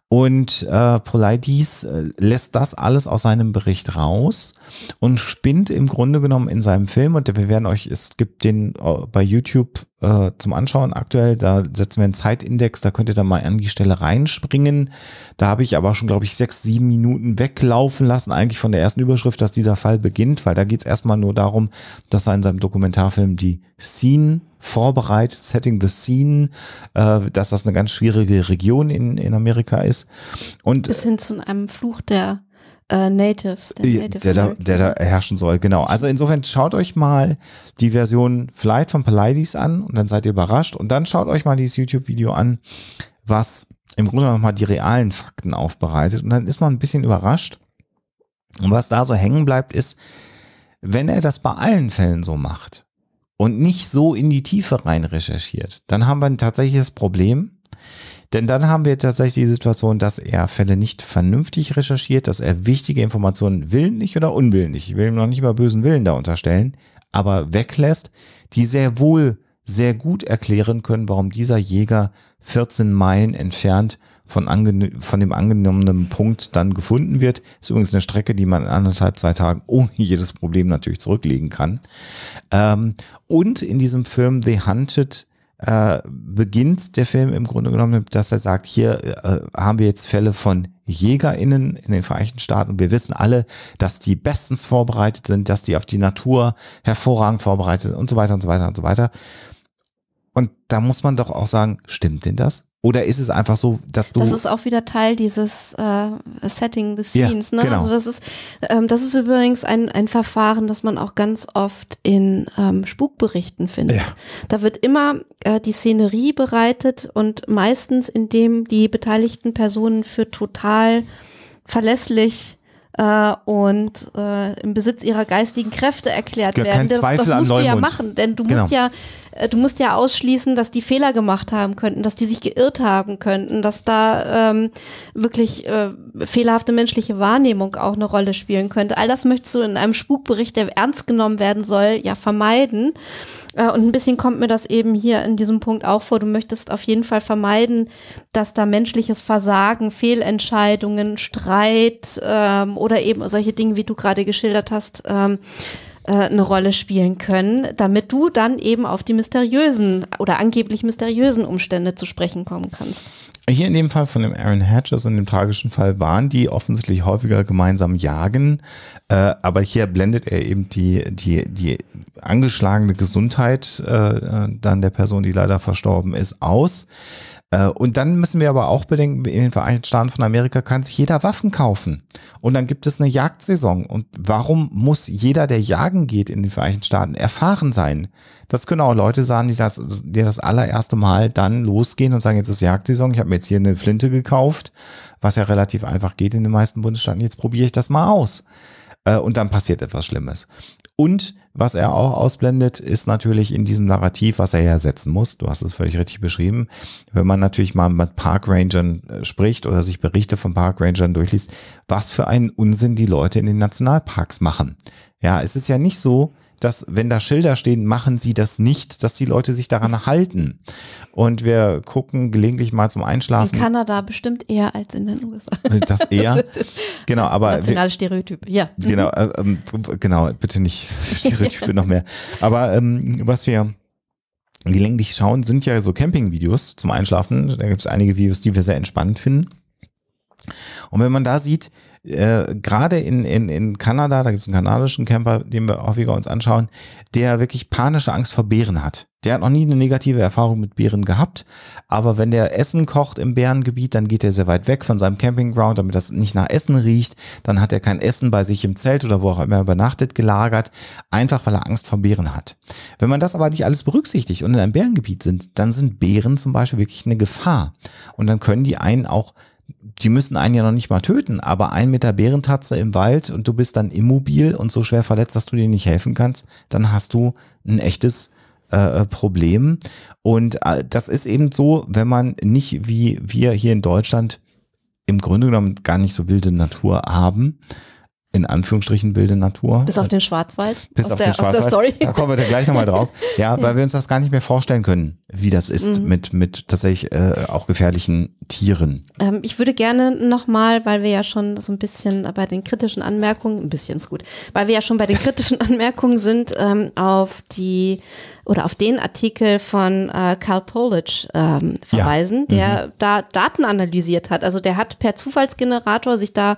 Und äh, Polides äh, lässt das alles aus seinem Bericht raus und spinnt im Grunde genommen in seinem Film. Und wir werden euch, es gibt den äh, bei YouTube äh, zum Anschauen aktuell, da setzen wir einen Zeitindex, da könnt ihr dann mal an die Stelle reinspringen. Da habe ich aber schon, glaube ich, sechs, sieben Minuten weglaufen lassen, eigentlich von der ersten Überschrift, dass dieser Fall beginnt, weil da geht es erstmal nur darum, dass er in seinem Dokumentarfilm die Scene vorbereitet, setting the scene, äh, dass das eine ganz schwierige Region in, in Amerika ist. Und, Bis hin zu einem Fluch der äh, Natives, der, Native der, da, der, da, herrschen soll. Genau. Also insofern schaut euch mal die Version Flight von Palladies an und dann seid ihr überrascht. Und dann schaut euch mal dieses YouTube-Video an, was im Grunde nochmal die realen Fakten aufbereitet. Und dann ist man ein bisschen überrascht. Und was da so hängen bleibt, ist, wenn er das bei allen Fällen so macht, und nicht so in die Tiefe rein recherchiert, dann haben wir ein tatsächliches Problem. Denn dann haben wir tatsächlich die Situation, dass er Fälle nicht vernünftig recherchiert, dass er wichtige Informationen willentlich oder unwillentlich, ich will ihm noch nicht mal bösen Willen da unterstellen, aber weglässt, die sehr wohl sehr gut erklären können, warum dieser Jäger 14 Meilen entfernt von, von dem angenommenen Punkt dann gefunden wird. Ist übrigens eine Strecke, die man in anderthalb, zwei Tagen ohne jedes Problem natürlich zurücklegen kann. Ähm, und in diesem Film The Hunted äh, beginnt der Film im Grunde genommen, dass er sagt, hier äh, haben wir jetzt Fälle von JägerInnen in den Vereinigten Staaten wir wissen alle, dass die bestens vorbereitet sind, dass die auf die Natur hervorragend vorbereitet sind und so weiter und so weiter und so weiter. Und da muss man doch auch sagen, stimmt denn das? Oder ist es einfach so, dass du. Das ist auch wieder Teil dieses äh, Setting the Scenes. Ja, ne? genau. Also das ist, ähm, das ist übrigens ein, ein Verfahren, das man auch ganz oft in ähm, Spukberichten findet. Ja. Da wird immer äh, die Szenerie bereitet und meistens, indem die beteiligten Personen für total verlässlich äh, und äh, im Besitz ihrer geistigen Kräfte erklärt ja, werden. Das, das musst du ja machen, denn du genau. musst ja äh, du musst ja ausschließen, dass die Fehler gemacht haben könnten, dass die sich geirrt haben könnten, dass da ähm, wirklich äh, fehlerhafte menschliche Wahrnehmung auch eine Rolle spielen könnte. All das möchtest du in einem Spukbericht, der ernst genommen werden soll, ja vermeiden. Äh, und ein bisschen kommt mir das eben hier in diesem Punkt auch vor. Du möchtest auf jeden Fall vermeiden, dass da menschliches Versagen, Fehlentscheidungen, Streit ähm, oder eben solche Dinge, wie du gerade geschildert hast, ähm, äh, eine Rolle spielen können, damit du dann eben auf die mysteriösen oder angeblich mysteriösen Umstände zu sprechen kommen kannst. Hier in dem Fall von dem Aaron Hedges und dem tragischen Fall waren die offensichtlich häufiger gemeinsam jagen, äh, aber hier blendet er eben die, die, die angeschlagene Gesundheit äh, äh dann der Person, die leider verstorben ist, aus. Äh, und dann müssen wir aber auch bedenken, in den Vereinigten Staaten von Amerika kann sich jeder Waffen kaufen. Und dann gibt es eine Jagdsaison. Und warum muss jeder, der jagen geht in den Vereinigten Staaten, erfahren sein? Das können auch Leute sagen, die das, die das allererste Mal dann losgehen und sagen, jetzt ist Jagdsaison, ich habe mir jetzt hier eine Flinte gekauft, was ja relativ einfach geht in den meisten Bundesstaaten. Jetzt probiere ich das mal aus. Äh, und dann passiert etwas Schlimmes. Und was er auch ausblendet, ist natürlich in diesem Narrativ, was er ja setzen muss. Du hast es völlig richtig beschrieben. Wenn man natürlich mal mit Parkrangern äh, spricht oder sich Berichte von Parkrangern durchliest, was für einen Unsinn die Leute in den Nationalparks machen. Ja, es ist ja nicht so, dass wenn da Schilder stehen, machen sie das nicht, dass die Leute sich daran halten. Und wir gucken gelegentlich mal zum Einschlafen. In Kanada bestimmt eher als in den USA. Das eher? genau, aber. Nationale Stereotype, ja. Genau, ähm, genau bitte nicht Stereotype noch mehr. Aber ähm, was wir gelegentlich schauen, sind ja so Campingvideos zum Einschlafen. Da gibt es einige Videos, die wir sehr entspannend finden. Und wenn man da sieht, äh, gerade in, in, in Kanada, da gibt es einen kanadischen Camper, den wir häufiger uns anschauen, der wirklich panische Angst vor Bären hat. Der hat noch nie eine negative Erfahrung mit Bären gehabt, aber wenn der Essen kocht im Bärengebiet, dann geht er sehr weit weg von seinem Campingground, damit das nicht nach Essen riecht. Dann hat er kein Essen bei sich im Zelt oder wo auch immer übernachtet gelagert, einfach weil er Angst vor Bären hat. Wenn man das aber nicht alles berücksichtigt und in einem Bärengebiet sind, dann sind Bären zum Beispiel wirklich eine Gefahr und dann können die einen auch die müssen einen ja noch nicht mal töten, aber ein mit der Bärentatze im Wald und du bist dann immobil und so schwer verletzt, dass du dir nicht helfen kannst, dann hast du ein echtes äh, äh, Problem. Und äh, das ist eben so, wenn man nicht wie wir hier in Deutschland im Grunde genommen gar nicht so wilde Natur haben, in Anführungsstrichen wilde Natur. Bis auf äh, den Schwarzwald. Bis aus auf der, den Schwarzwald. Aus der Story. Da kommen wir da gleich nochmal drauf. Ja, weil ja. wir uns das gar nicht mehr vorstellen können, wie das ist mhm. mit, mit tatsächlich äh, auch gefährlichen Tieren. Ähm, ich würde gerne nochmal, weil wir ja schon so ein bisschen bei den kritischen Anmerkungen, ein bisschen ist gut, weil wir ja schon bei den kritischen Anmerkungen sind, ähm, auf die oder auf den Artikel von äh, Carl Politsch ähm, verweisen, ja. der mhm. da Daten analysiert hat. Also der hat per Zufallsgenerator sich da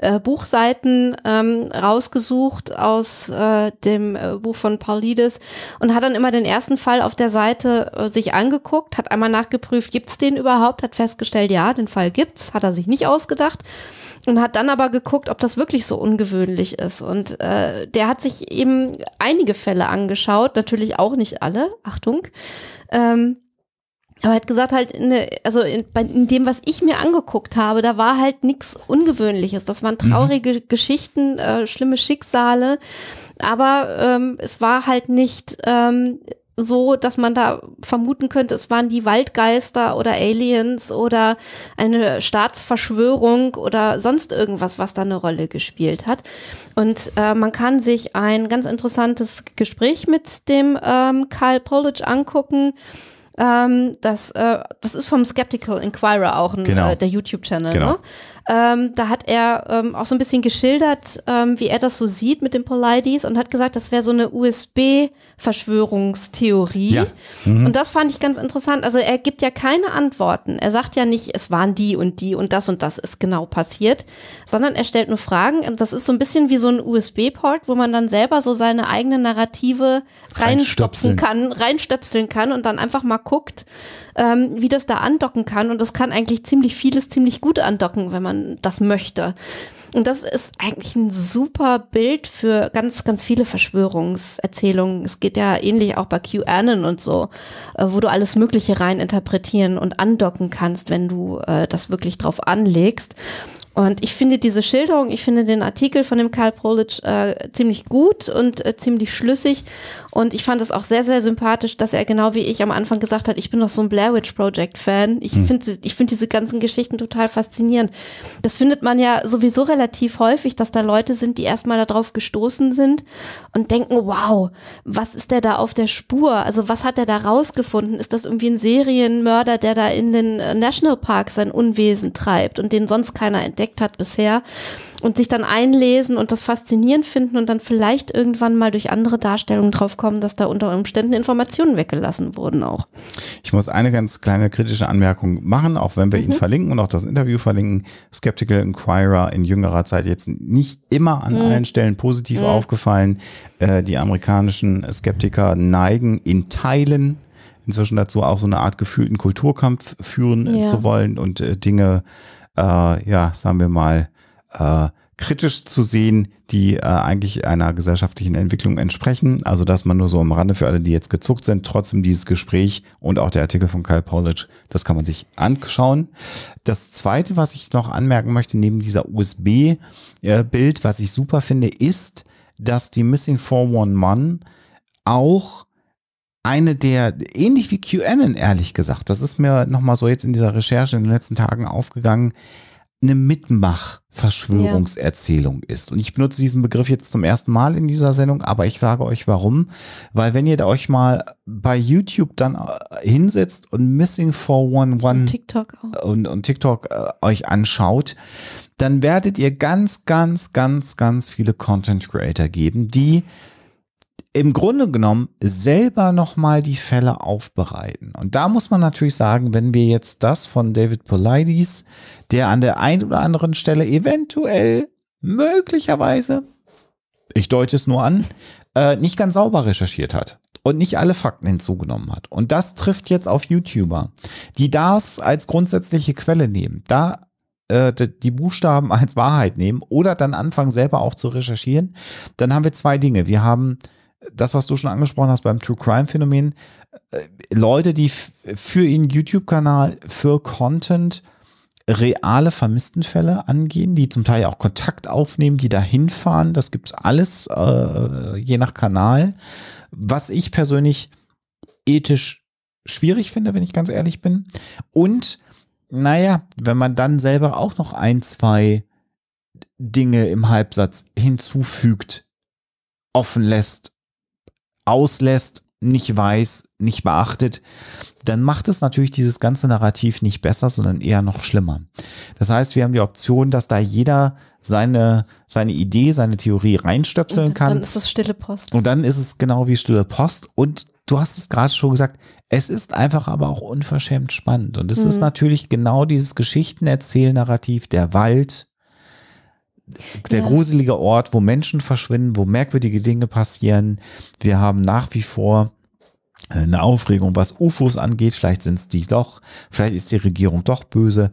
äh, Buchseiten ähm, rausgesucht aus äh, dem äh, Buch von Paulides und hat dann immer den ersten Fall auf der Seite äh, sich angeguckt, hat einmal nachgeprüft, gibt's den überhaupt, hat festgestellt, ja, den Fall gibt's, hat er sich nicht ausgedacht und hat dann aber geguckt, ob das wirklich so ungewöhnlich ist. Und äh, der hat sich eben einige Fälle angeschaut, natürlich auch nicht alle, Achtung. Ähm, aber er hat gesagt halt, in, also in, in dem, was ich mir angeguckt habe, da war halt nichts Ungewöhnliches. Das waren mhm. traurige mhm. Geschichten, äh, schlimme Schicksale, aber ähm, es war halt nicht ähm, so, dass man da vermuten könnte, es waren die Waldgeister oder Aliens oder eine Staatsverschwörung oder sonst irgendwas, was da eine Rolle gespielt hat. Und äh, man kann sich ein ganz interessantes Gespräch mit dem ähm, Karl Politsch angucken ähm, das, äh, das ist vom Skeptical Inquirer auch ein, genau. äh, der YouTube-Channel. Genau. Ne? Ähm, da hat er ähm, auch so ein bisschen geschildert, ähm, wie er das so sieht mit den Polides und hat gesagt, das wäre so eine USB-Verschwörungstheorie. Ja. Mhm. Und das fand ich ganz interessant. Also er gibt ja keine Antworten. Er sagt ja nicht, es waren die und die und das und das ist genau passiert, sondern er stellt nur Fragen. Und das ist so ein bisschen wie so ein USB-Port, wo man dann selber so seine eigene Narrative reinstöpseln kann, reinstöpseln kann und dann einfach mal guckt, ähm, wie das da andocken kann. Und das kann eigentlich ziemlich vieles ziemlich gut andocken, wenn man das möchte. Und das ist eigentlich ein super Bild für ganz, ganz viele Verschwörungserzählungen. Es geht ja ähnlich auch bei QAnon und so, äh, wo du alles Mögliche rein interpretieren und andocken kannst, wenn du äh, das wirklich drauf anlegst. Und ich finde diese Schilderung, ich finde den Artikel von dem Karl Prolitsch äh, ziemlich gut und äh, ziemlich schlüssig. Und ich fand es auch sehr, sehr sympathisch, dass er genau wie ich am Anfang gesagt hat, ich bin doch so ein Blair Witch Project Fan. Ich hm. finde ich find diese ganzen Geschichten total faszinierend. Das findet man ja sowieso relativ häufig, dass da Leute sind, die erstmal darauf gestoßen sind und denken, wow, was ist der da auf der Spur? Also was hat er da rausgefunden? Ist das irgendwie ein Serienmörder, der da in den äh, Nationalparks sein Unwesen treibt und den sonst keiner entdeckt? entdeckt hat bisher und sich dann einlesen und das faszinierend finden und dann vielleicht irgendwann mal durch andere Darstellungen drauf kommen, dass da unter Umständen Informationen weggelassen wurden auch. Ich muss eine ganz kleine kritische Anmerkung machen, auch wenn wir mhm. ihn verlinken und auch das Interview verlinken. Skeptical Inquirer in jüngerer Zeit jetzt nicht immer an mhm. allen Stellen positiv mhm. aufgefallen. Äh, die amerikanischen Skeptiker neigen in Teilen inzwischen dazu auch so eine Art gefühlten Kulturkampf führen ja. zu wollen und äh, Dinge äh, äh, ja, sagen wir mal, äh, kritisch zu sehen, die äh, eigentlich einer gesellschaftlichen Entwicklung entsprechen. Also dass man nur so am Rande für alle, die jetzt gezuckt sind, trotzdem dieses Gespräch und auch der Artikel von Kyle Pollitsch, das kann man sich anschauen. Das Zweite, was ich noch anmerken möchte, neben dieser USB-Bild, äh, was ich super finde, ist, dass die Missing 41 Mann auch eine der, ähnlich wie QAnon, ehrlich gesagt, das ist mir nochmal so jetzt in dieser Recherche in den letzten Tagen aufgegangen, eine Mitmach-Verschwörungserzählung ja. ist. Und ich benutze diesen Begriff jetzt zum ersten Mal in dieser Sendung, aber ich sage euch warum. Weil wenn ihr euch mal bei YouTube dann äh, hinsetzt und Missing 411 und TikTok, auch. Und, und TikTok äh, euch anschaut, dann werdet ihr ganz, ganz, ganz, ganz viele Content Creator geben, die im Grunde genommen selber nochmal die Fälle aufbereiten. Und da muss man natürlich sagen, wenn wir jetzt das von David Polides, der an der einen oder anderen Stelle eventuell, möglicherweise, ich deute es nur an, äh, nicht ganz sauber recherchiert hat und nicht alle Fakten hinzugenommen hat. Und das trifft jetzt auf YouTuber, die das als grundsätzliche Quelle nehmen. Da äh, die Buchstaben als Wahrheit nehmen oder dann anfangen selber auch zu recherchieren, dann haben wir zwei Dinge. Wir haben das, was du schon angesprochen hast beim True Crime Phänomen, äh, Leute, die für ihren YouTube-Kanal, für Content reale Vermisstenfälle angehen, die zum Teil auch Kontakt aufnehmen, die da hinfahren, das gibt's alles, äh, je nach Kanal. Was ich persönlich ethisch schwierig finde, wenn ich ganz ehrlich bin. Und naja, wenn man dann selber auch noch ein, zwei Dinge im Halbsatz hinzufügt, offen lässt auslässt, nicht weiß, nicht beachtet, dann macht es natürlich dieses ganze Narrativ nicht besser, sondern eher noch schlimmer. Das heißt, wir haben die Option, dass da jeder seine, seine Idee, seine Theorie reinstöpseln kann. Dann ist es stille Post. Und dann ist es genau wie stille Post. Und du hast es gerade schon gesagt, es ist einfach aber auch unverschämt spannend. Und es mhm. ist natürlich genau dieses Geschichtenerzähl-Narrativ, der Wald, der ja. gruselige Ort, wo Menschen verschwinden, wo merkwürdige Dinge passieren. Wir haben nach wie vor äh, eine Aufregung, was UFOs angeht. Vielleicht sind es die doch, vielleicht ist die Regierung doch böse.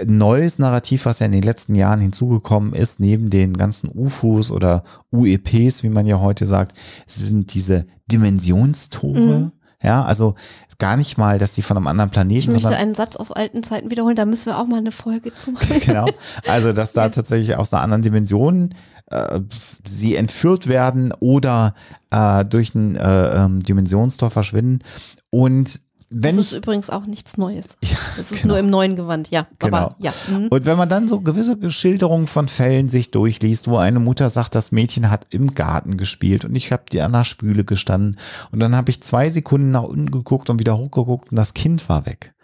Ein äh, neues Narrativ, was ja in den letzten Jahren hinzugekommen ist, neben den ganzen UFOs oder UEPs, wie man ja heute sagt, sind diese Dimensionstore. Mhm. Ja, also gar nicht mal, dass die von einem anderen Planeten. Ich möchte einen Satz aus alten Zeiten wiederholen, da müssen wir auch mal eine Folge zu machen. genau. Also, dass da ja. tatsächlich aus einer anderen Dimension äh, sie entführt werden oder äh, durch ein äh, ähm, Dimensionstor verschwinden. Und wenn das ist übrigens auch nichts Neues. Ja, das ist genau. nur im neuen Gewand, ja. Genau. Aber, ja. Mhm. Und wenn man dann so gewisse Schilderungen von Fällen sich durchliest, wo eine Mutter sagt, das Mädchen hat im Garten gespielt und ich habe die an der Spüle gestanden und dann habe ich zwei Sekunden nach unten geguckt und wieder hochgeguckt und das Kind war weg.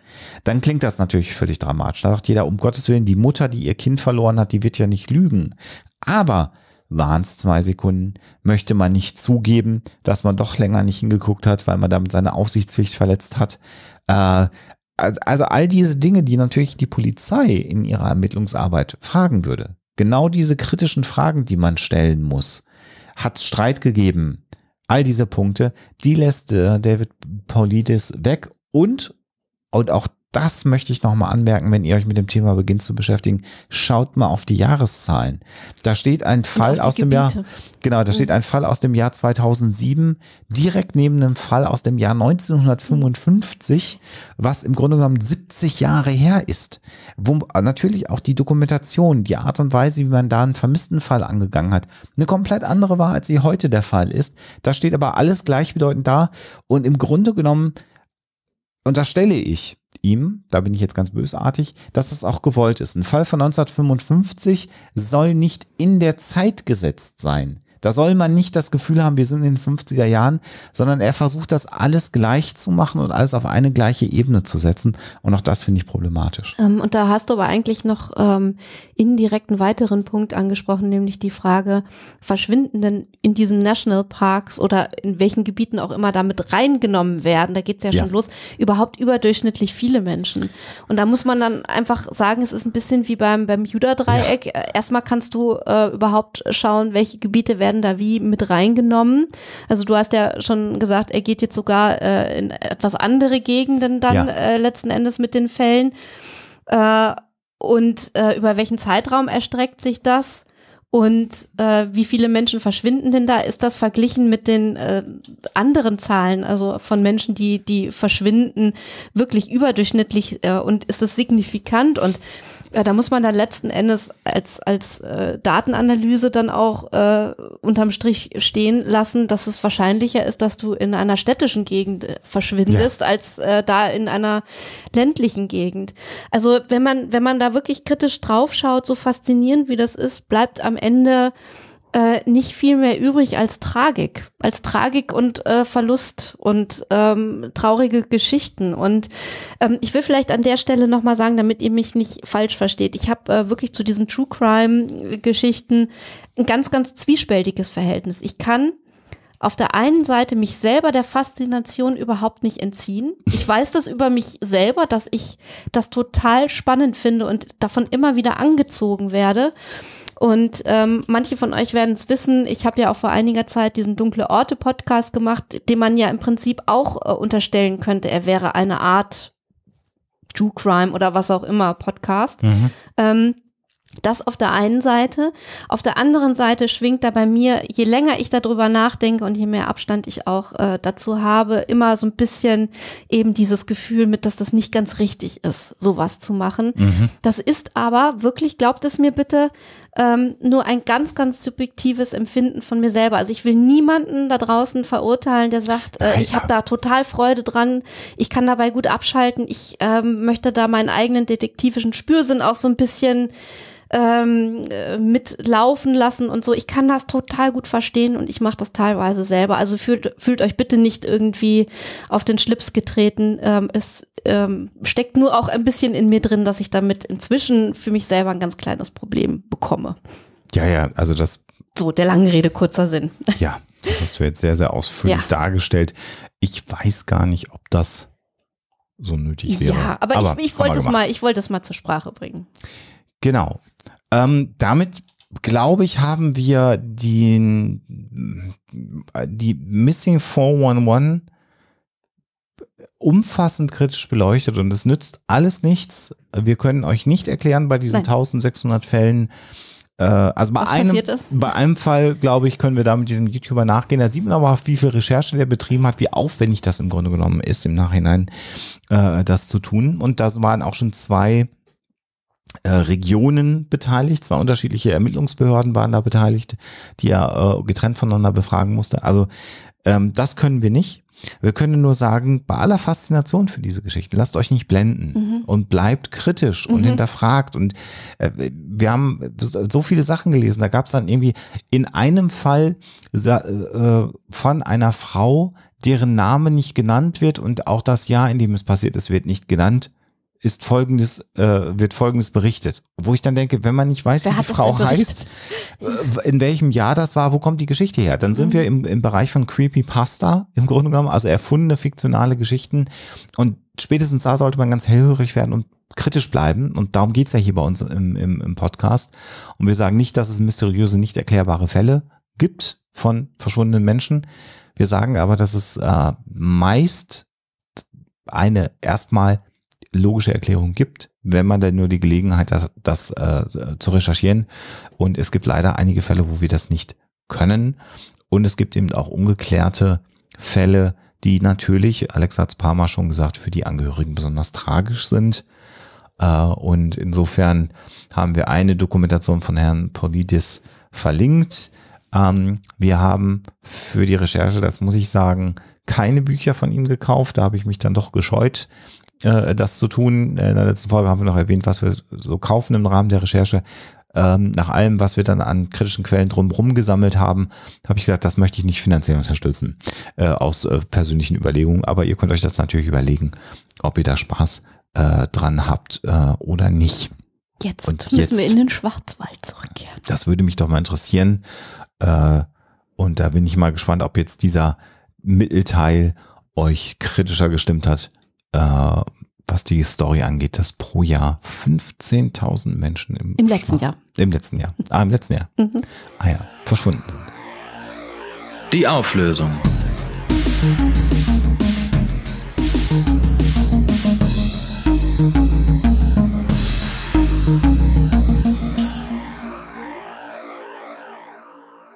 Dann klingt das natürlich völlig dramatisch. Da sagt jeder, um Gottes Willen, die Mutter, die ihr Kind verloren hat, die wird ja nicht lügen. Aber warnst zwei Sekunden, möchte man nicht zugeben, dass man doch länger nicht hingeguckt hat, weil man damit seine Aufsichtspflicht verletzt hat. Äh, also all diese Dinge, die natürlich die Polizei in ihrer Ermittlungsarbeit fragen würde. Genau diese kritischen Fragen, die man stellen muss. Hat Streit gegeben? All diese Punkte, die lässt äh, David Paulides weg und, und auch das möchte ich nochmal anmerken, wenn ihr euch mit dem Thema beginnt zu beschäftigen. Schaut mal auf die Jahreszahlen. Da steht ein Fall aus Gebiete. dem Jahr, genau, da steht mhm. ein Fall aus dem Jahr 2007 direkt neben einem Fall aus dem Jahr 1955, was im Grunde genommen 70 Jahre her ist. Wo äh, natürlich auch die Dokumentation, die Art und Weise, wie man da einen vermissten Fall angegangen hat, eine komplett andere war, als sie heute der Fall ist. Da steht aber alles gleichbedeutend da und im Grunde genommen unterstelle ich, ihm, da bin ich jetzt ganz bösartig, dass es auch gewollt ist. Ein Fall von 1955 soll nicht in der Zeit gesetzt sein. Da soll man nicht das Gefühl haben, wir sind in den 50er Jahren, sondern er versucht das alles gleich zu machen und alles auf eine gleiche Ebene zu setzen. Und auch das finde ich problematisch. Ähm, und da hast du aber eigentlich noch ähm, indirekt einen weiteren Punkt angesprochen, nämlich die Frage, verschwinden denn in diesen Nationalparks oder in welchen Gebieten auch immer damit reingenommen werden, da geht es ja, ja schon los, überhaupt überdurchschnittlich viele Menschen. Und da muss man dann einfach sagen, es ist ein bisschen wie beim, beim Judah-Dreieck. Ja. Erstmal kannst du äh, überhaupt schauen, welche Gebiete werden werden da wie mit reingenommen? Also du hast ja schon gesagt, er geht jetzt sogar äh, in etwas andere Gegenden dann ja. äh, letzten Endes mit den Fällen. Äh, und äh, über welchen Zeitraum erstreckt sich das? Und äh, wie viele Menschen verschwinden denn da? Ist das verglichen mit den äh, anderen Zahlen, also von Menschen, die, die verschwinden, wirklich überdurchschnittlich äh, und ist das signifikant? Und ja, da muss man dann letzten Endes als, als äh, Datenanalyse dann auch äh, unterm Strich stehen lassen, dass es wahrscheinlicher ist, dass du in einer städtischen Gegend äh, verschwindest, ja. als äh, da in einer ländlichen Gegend. Also wenn man, wenn man da wirklich kritisch draufschaut, so faszinierend wie das ist, bleibt am Ende äh, nicht viel mehr übrig als Tragik, als Tragik und äh, Verlust und ähm, traurige Geschichten. Und ähm, ich will vielleicht an der Stelle nochmal sagen, damit ihr mich nicht falsch versteht, ich habe äh, wirklich zu diesen True Crime-Geschichten äh, ein ganz, ganz zwiespältiges Verhältnis. Ich kann auf der einen Seite mich selber der Faszination überhaupt nicht entziehen. Ich weiß das über mich selber, dass ich das total spannend finde und davon immer wieder angezogen werde. Und ähm, manche von euch werden es wissen, ich habe ja auch vor einiger Zeit diesen Dunkle Orte-Podcast gemacht, den man ja im Prinzip auch äh, unterstellen könnte, er wäre eine Art True Crime oder was auch immer Podcast. Mhm. Ähm, das auf der einen Seite. Auf der anderen Seite schwingt da bei mir, je länger ich darüber nachdenke und je mehr Abstand ich auch äh, dazu habe, immer so ein bisschen eben dieses Gefühl mit, dass das nicht ganz richtig ist, sowas zu machen. Mhm. Das ist aber wirklich, glaubt es mir bitte, ähm, nur ein ganz, ganz subjektives Empfinden von mir selber. Also ich will niemanden da draußen verurteilen, der sagt, äh, ich habe da total Freude dran, ich kann dabei gut abschalten, ich ähm, möchte da meinen eigenen detektivischen Spürsinn auch so ein bisschen ähm, äh, mitlaufen lassen und so. Ich kann das total gut verstehen und ich mache das teilweise selber. Also fühlt, fühlt euch bitte nicht irgendwie auf den Schlips getreten. Ähm, es ähm, steckt nur auch ein bisschen in mir drin, dass ich damit inzwischen für mich selber ein ganz kleines Problem bekomme. Ja, ja, also das. So, der lange Rede, kurzer Sinn. Ja, das hast du jetzt sehr, sehr ausführlich ja. dargestellt. Ich weiß gar nicht, ob das so nötig wäre. Ja, aber, aber ich, ich wollte es mal, ich wollte es mal zur Sprache bringen. Genau. Ähm, damit glaube ich, haben wir den, die Missing 411 umfassend kritisch beleuchtet und es nützt alles nichts. Wir können euch nicht erklären bei diesen Nein. 1600 Fällen, äh, also bei Was einem, bei einem Fall, glaube ich, können wir da mit diesem YouTuber nachgehen. Da sieht man aber, auch, wie viel Recherche der betrieben hat, wie aufwendig das im Grunde genommen ist, im Nachhinein äh, das zu tun. Und das waren auch schon zwei äh, Regionen beteiligt. Zwei unterschiedliche Ermittlungsbehörden waren da beteiligt, die er äh, getrennt voneinander befragen musste. Also ähm, das können wir nicht. Wir können nur sagen, bei aller Faszination für diese Geschichten, lasst euch nicht blenden mhm. und bleibt kritisch mhm. und hinterfragt. Und äh, wir haben so viele Sachen gelesen. Da gab es dann irgendwie in einem Fall äh, von einer Frau, deren Name nicht genannt wird und auch das Jahr, in dem es passiert ist, wird nicht genannt ist folgendes, äh, wird folgendes berichtet. Wo ich dann denke, wenn man nicht weiß, Wer wie die Frau heißt, äh, in welchem Jahr das war, wo kommt die Geschichte her? Dann sind mhm. wir im, im Bereich von Creepypasta im Grunde genommen, also erfundene fiktionale Geschichten. Und spätestens da sollte man ganz hellhörig werden und kritisch bleiben. Und darum geht's ja hier bei uns im, im, im Podcast. Und wir sagen nicht, dass es mysteriöse, nicht erklärbare Fälle gibt von verschwundenen Menschen. Wir sagen aber, dass es äh, meist eine erstmal logische Erklärung gibt, wenn man denn nur die Gelegenheit hat, das äh, zu recherchieren. Und es gibt leider einige Fälle, wo wir das nicht können. Und es gibt eben auch ungeklärte Fälle, die natürlich, Alex hat es paar Mal schon gesagt, für die Angehörigen besonders tragisch sind. Äh, und insofern haben wir eine Dokumentation von Herrn Polidis verlinkt. Ähm, wir haben für die Recherche, das muss ich sagen, keine Bücher von ihm gekauft. Da habe ich mich dann doch gescheut, äh, das zu tun. Äh, in der letzten Folge haben wir noch erwähnt, was wir so kaufen im Rahmen der Recherche. Ähm, nach allem, was wir dann an kritischen Quellen drumherum gesammelt haben, habe ich gesagt, das möchte ich nicht finanziell unterstützen, äh, aus äh, persönlichen Überlegungen. Aber ihr könnt euch das natürlich überlegen, ob ihr da Spaß äh, dran habt äh, oder nicht. Jetzt und müssen jetzt, wir in den Schwarzwald zurückkehren. Das würde mich doch mal interessieren. und da bin ich mal gespannt, ob jetzt dieser Mittelteil euch kritischer gestimmt hat äh, was die Story angeht, dass pro Jahr 15.000 Menschen im, Im letzten Jahr. Im letzten Jahr. Ah, im letzten Jahr. Mhm. Ah ja, verschwunden sind. Die Auflösung.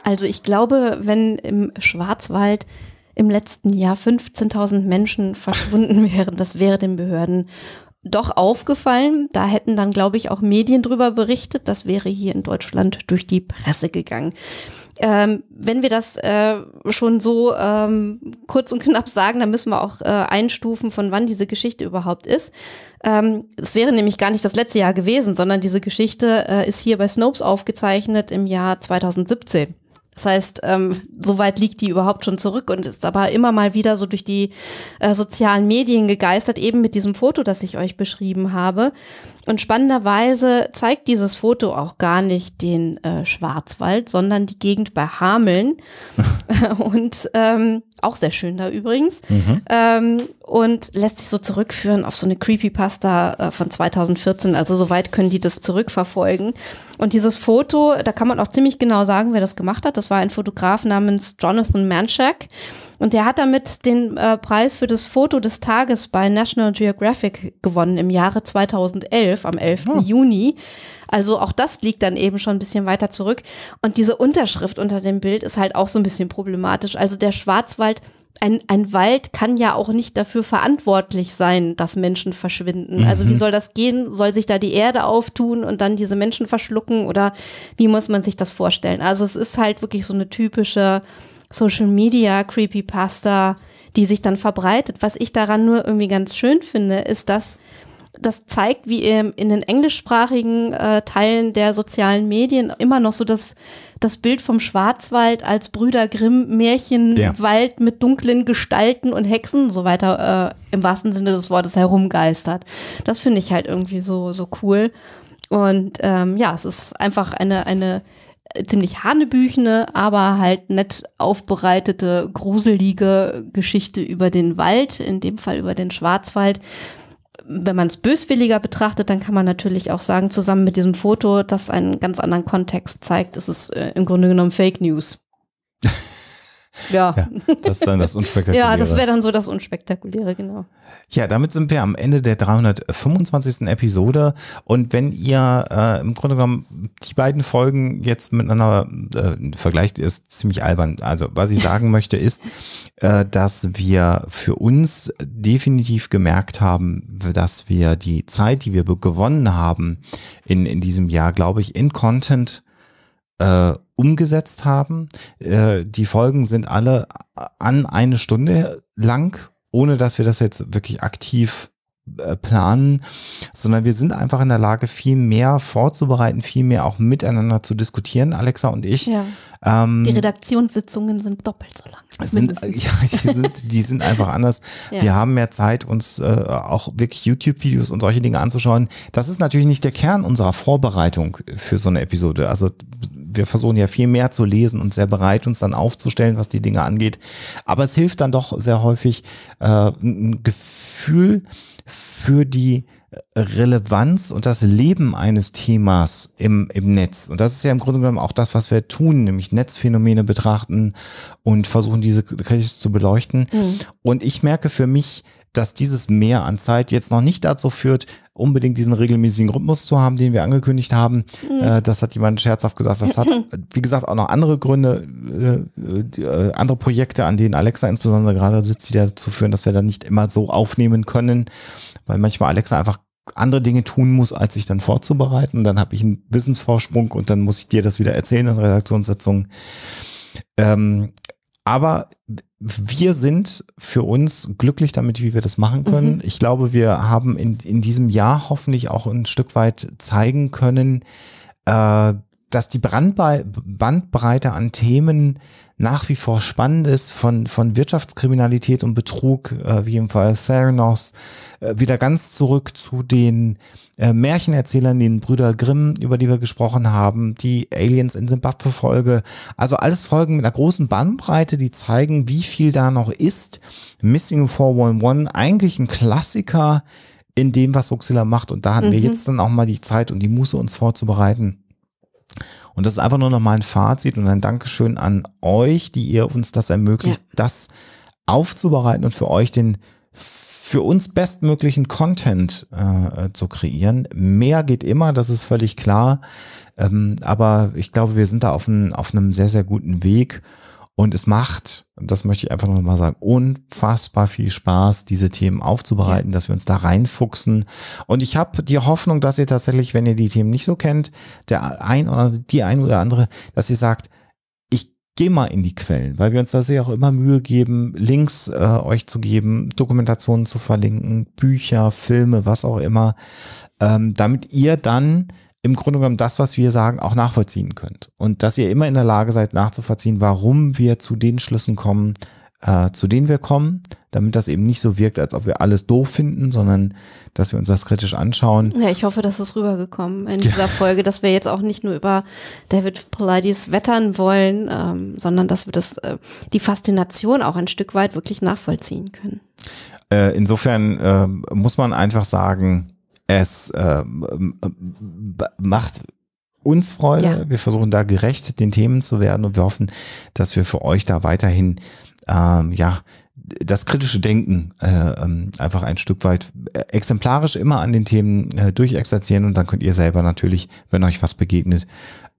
Also ich glaube, wenn im Schwarzwald im letzten Jahr 15.000 Menschen verschwunden wären. Das wäre den Behörden doch aufgefallen. Da hätten dann, glaube ich, auch Medien drüber berichtet. Das wäre hier in Deutschland durch die Presse gegangen. Ähm, wenn wir das äh, schon so ähm, kurz und knapp sagen, dann müssen wir auch äh, einstufen, von wann diese Geschichte überhaupt ist. Ähm, es wäre nämlich gar nicht das letzte Jahr gewesen, sondern diese Geschichte äh, ist hier bei Snopes aufgezeichnet im Jahr 2017. Das heißt, ähm, so weit liegt die überhaupt schon zurück und ist aber immer mal wieder so durch die äh, sozialen Medien gegeistert, eben mit diesem Foto, das ich euch beschrieben habe. Und spannenderweise zeigt dieses Foto auch gar nicht den äh, Schwarzwald, sondern die Gegend bei Hameln. und ähm, auch sehr schön da übrigens. Mhm. Ähm, und lässt sich so zurückführen auf so eine Creepypasta äh, von 2014. Also soweit können die das zurückverfolgen. Und dieses Foto, da kann man auch ziemlich genau sagen, wer das gemacht hat. Das war ein Fotograf namens Jonathan Manschak. Und der hat damit den äh, Preis für das Foto des Tages bei National Geographic gewonnen im Jahre 2011, am 11. Oh. Juni. Also auch das liegt dann eben schon ein bisschen weiter zurück. Und diese Unterschrift unter dem Bild ist halt auch so ein bisschen problematisch. Also der Schwarzwald ein, ein Wald kann ja auch nicht dafür verantwortlich sein, dass Menschen verschwinden. Mhm. Also wie mhm. soll das gehen? Soll sich da die Erde auftun und dann diese Menschen verschlucken oder wie muss man sich das vorstellen? Also es ist halt wirklich so eine typische Social Media Creepypasta, die sich dann verbreitet. Was ich daran nur irgendwie ganz schön finde, ist, dass das zeigt, wie in den englischsprachigen äh, Teilen der sozialen Medien immer noch so das, das Bild vom Schwarzwald als Brüder Grimm Märchenwald ja. mit dunklen Gestalten und Hexen und so weiter äh, im wahrsten Sinne des Wortes herumgeistert. Das finde ich halt irgendwie so, so cool. Und ähm, ja, es ist einfach eine, eine ziemlich hanebüchene, aber halt nett aufbereitete, gruselige Geschichte über den Wald, in dem Fall über den Schwarzwald. Wenn man es böswilliger betrachtet, dann kann man natürlich auch sagen, zusammen mit diesem Foto, das einen ganz anderen Kontext zeigt, ist es äh, im Grunde genommen Fake News. Ja. ja. Das ist dann das Unspektakuläre. ja, das wäre dann so das Unspektakuläre, genau. Ja, damit sind wir am Ende der 325. Episode. Und wenn ihr äh, im Grunde genommen die beiden Folgen jetzt miteinander äh, vergleicht, ist ziemlich albern. Also, was ich sagen möchte, ist, äh, dass wir für uns definitiv gemerkt haben, dass wir die Zeit, die wir gewonnen haben in, in diesem Jahr, glaube ich, in Content äh, umgesetzt haben. Äh, die Folgen sind alle an eine Stunde lang, ohne dass wir das jetzt wirklich aktiv äh, planen, sondern wir sind einfach in der Lage, viel mehr vorzubereiten, viel mehr auch miteinander zu diskutieren, Alexa und ich. Ja. Ähm, die Redaktionssitzungen sind doppelt so lang. Sind, ja, die, sind, die sind einfach anders. Ja. Wir haben mehr Zeit, uns äh, auch wirklich YouTube-Videos und solche Dinge anzuschauen. Das ist natürlich nicht der Kern unserer Vorbereitung für so eine Episode. Also wir versuchen ja viel mehr zu lesen und sehr bereit, uns dann aufzustellen, was die Dinge angeht. Aber es hilft dann doch sehr häufig äh, ein Gefühl für die Relevanz und das Leben eines Themas im, im Netz. Und das ist ja im Grunde genommen auch das, was wir tun, nämlich Netzphänomene betrachten und versuchen, diese kritisch zu beleuchten. Mhm. Und ich merke für mich, dass dieses Mehr an Zeit jetzt noch nicht dazu führt, unbedingt diesen regelmäßigen Rhythmus zu haben, den wir angekündigt haben. Mhm. Äh, das hat jemand scherzhaft gesagt. Das hat, wie gesagt, auch noch andere Gründe, äh, äh, äh, andere Projekte, an denen Alexa insbesondere gerade sitzt, die dazu führen, dass wir da nicht immer so aufnehmen können, weil manchmal Alexa einfach andere Dinge tun muss, als sich dann vorzubereiten. Dann habe ich einen Wissensvorsprung und dann muss ich dir das wieder erzählen in Redaktionssitzungen. Ähm, aber wir sind für uns glücklich damit, wie wir das machen mhm. können. Mhm. Ich glaube, wir haben in, in diesem Jahr hoffentlich auch ein Stück weit zeigen können, äh, dass die Brandbe Bandbreite an Themen nach wie vor spannend ist, von, von Wirtschaftskriminalität und Betrug, äh, wie im Fall Theranos, äh, wieder ganz zurück zu den äh, Märchenerzählern, den Brüder Grimm, über die wir gesprochen haben, die Aliens in Simbabwe-Folge. Also alles Folgen mit einer großen Bandbreite, die zeigen, wie viel da noch ist. Missing 411, eigentlich ein Klassiker in dem, was Uxilla macht. Und da hatten mhm. wir jetzt dann auch mal die Zeit und die Muße, uns vorzubereiten. Und das ist einfach nur nochmal ein Fazit und ein Dankeschön an euch, die ihr uns das ermöglicht, ja. das aufzubereiten und für euch den für uns bestmöglichen Content äh, zu kreieren. Mehr geht immer, das ist völlig klar. Ähm, aber ich glaube, wir sind da auf, ein, auf einem sehr, sehr guten Weg. Und es macht, das möchte ich einfach nochmal sagen, unfassbar viel Spaß, diese Themen aufzubereiten, ja. dass wir uns da reinfuchsen. Und ich habe die Hoffnung, dass ihr tatsächlich, wenn ihr die Themen nicht so kennt, der ein oder die ein oder andere, dass ihr sagt, geh mal in die Quellen, weil wir uns da sehr auch immer Mühe geben, Links äh, euch zu geben, Dokumentationen zu verlinken, Bücher, Filme, was auch immer, ähm, damit ihr dann im Grunde genommen das, was wir sagen, auch nachvollziehen könnt. Und dass ihr immer in der Lage seid, nachzuvollziehen, warum wir zu den Schlüssen kommen, äh, zu denen wir kommen, damit das eben nicht so wirkt, als ob wir alles doof finden, sondern dass wir uns das kritisch anschauen. Ja, ich hoffe, das ist rübergekommen in ja. dieser Folge, dass wir jetzt auch nicht nur über David Palladies wettern wollen, ähm, sondern dass wir das, äh, die Faszination auch ein Stück weit wirklich nachvollziehen können. Äh, insofern ähm, muss man einfach sagen, es ähm, ähm äh, macht uns Freude. Ja. Wir versuchen da gerecht den Themen zu werden und wir hoffen, dass wir für euch da weiterhin ähm, ja das kritische Denken äh, ähm, einfach ein Stück weit äh, exemplarisch immer an den Themen äh, durchexerzieren und dann könnt ihr selber natürlich, wenn euch was begegnet,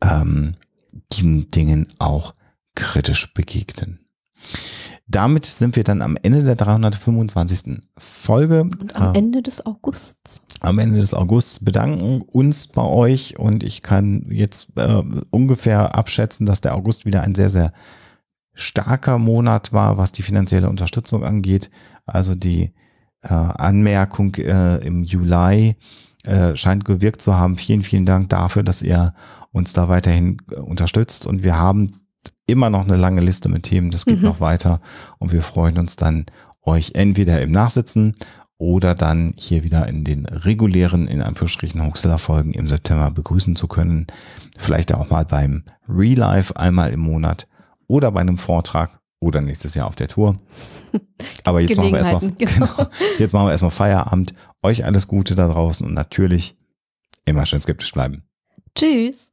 ähm, diesen Dingen auch kritisch begegnen. Damit sind wir dann am Ende der 325. Folge. Und am äh, Ende des Augusts. Am Ende des Augusts bedanken uns bei euch und ich kann jetzt äh, ungefähr abschätzen, dass der August wieder ein sehr, sehr starker Monat war, was die finanzielle Unterstützung angeht. Also die äh, Anmerkung äh, im Juli äh, scheint gewirkt zu haben. Vielen, vielen Dank dafür, dass ihr uns da weiterhin äh, unterstützt. Und wir haben immer noch eine lange Liste mit Themen. Das geht mhm. noch weiter. Und wir freuen uns dann, euch entweder im Nachsitzen oder dann hier wieder in den regulären, in Anführungsstrichen, Huxler-Folgen im September begrüßen zu können. Vielleicht auch mal beim Relive einmal im Monat oder bei einem Vortrag oder nächstes Jahr auf der Tour. Aber jetzt machen wir erstmal, genau. genau, jetzt machen wir erstmal Feierabend. Euch alles Gute da draußen und natürlich immer schön skeptisch bleiben. Tschüss.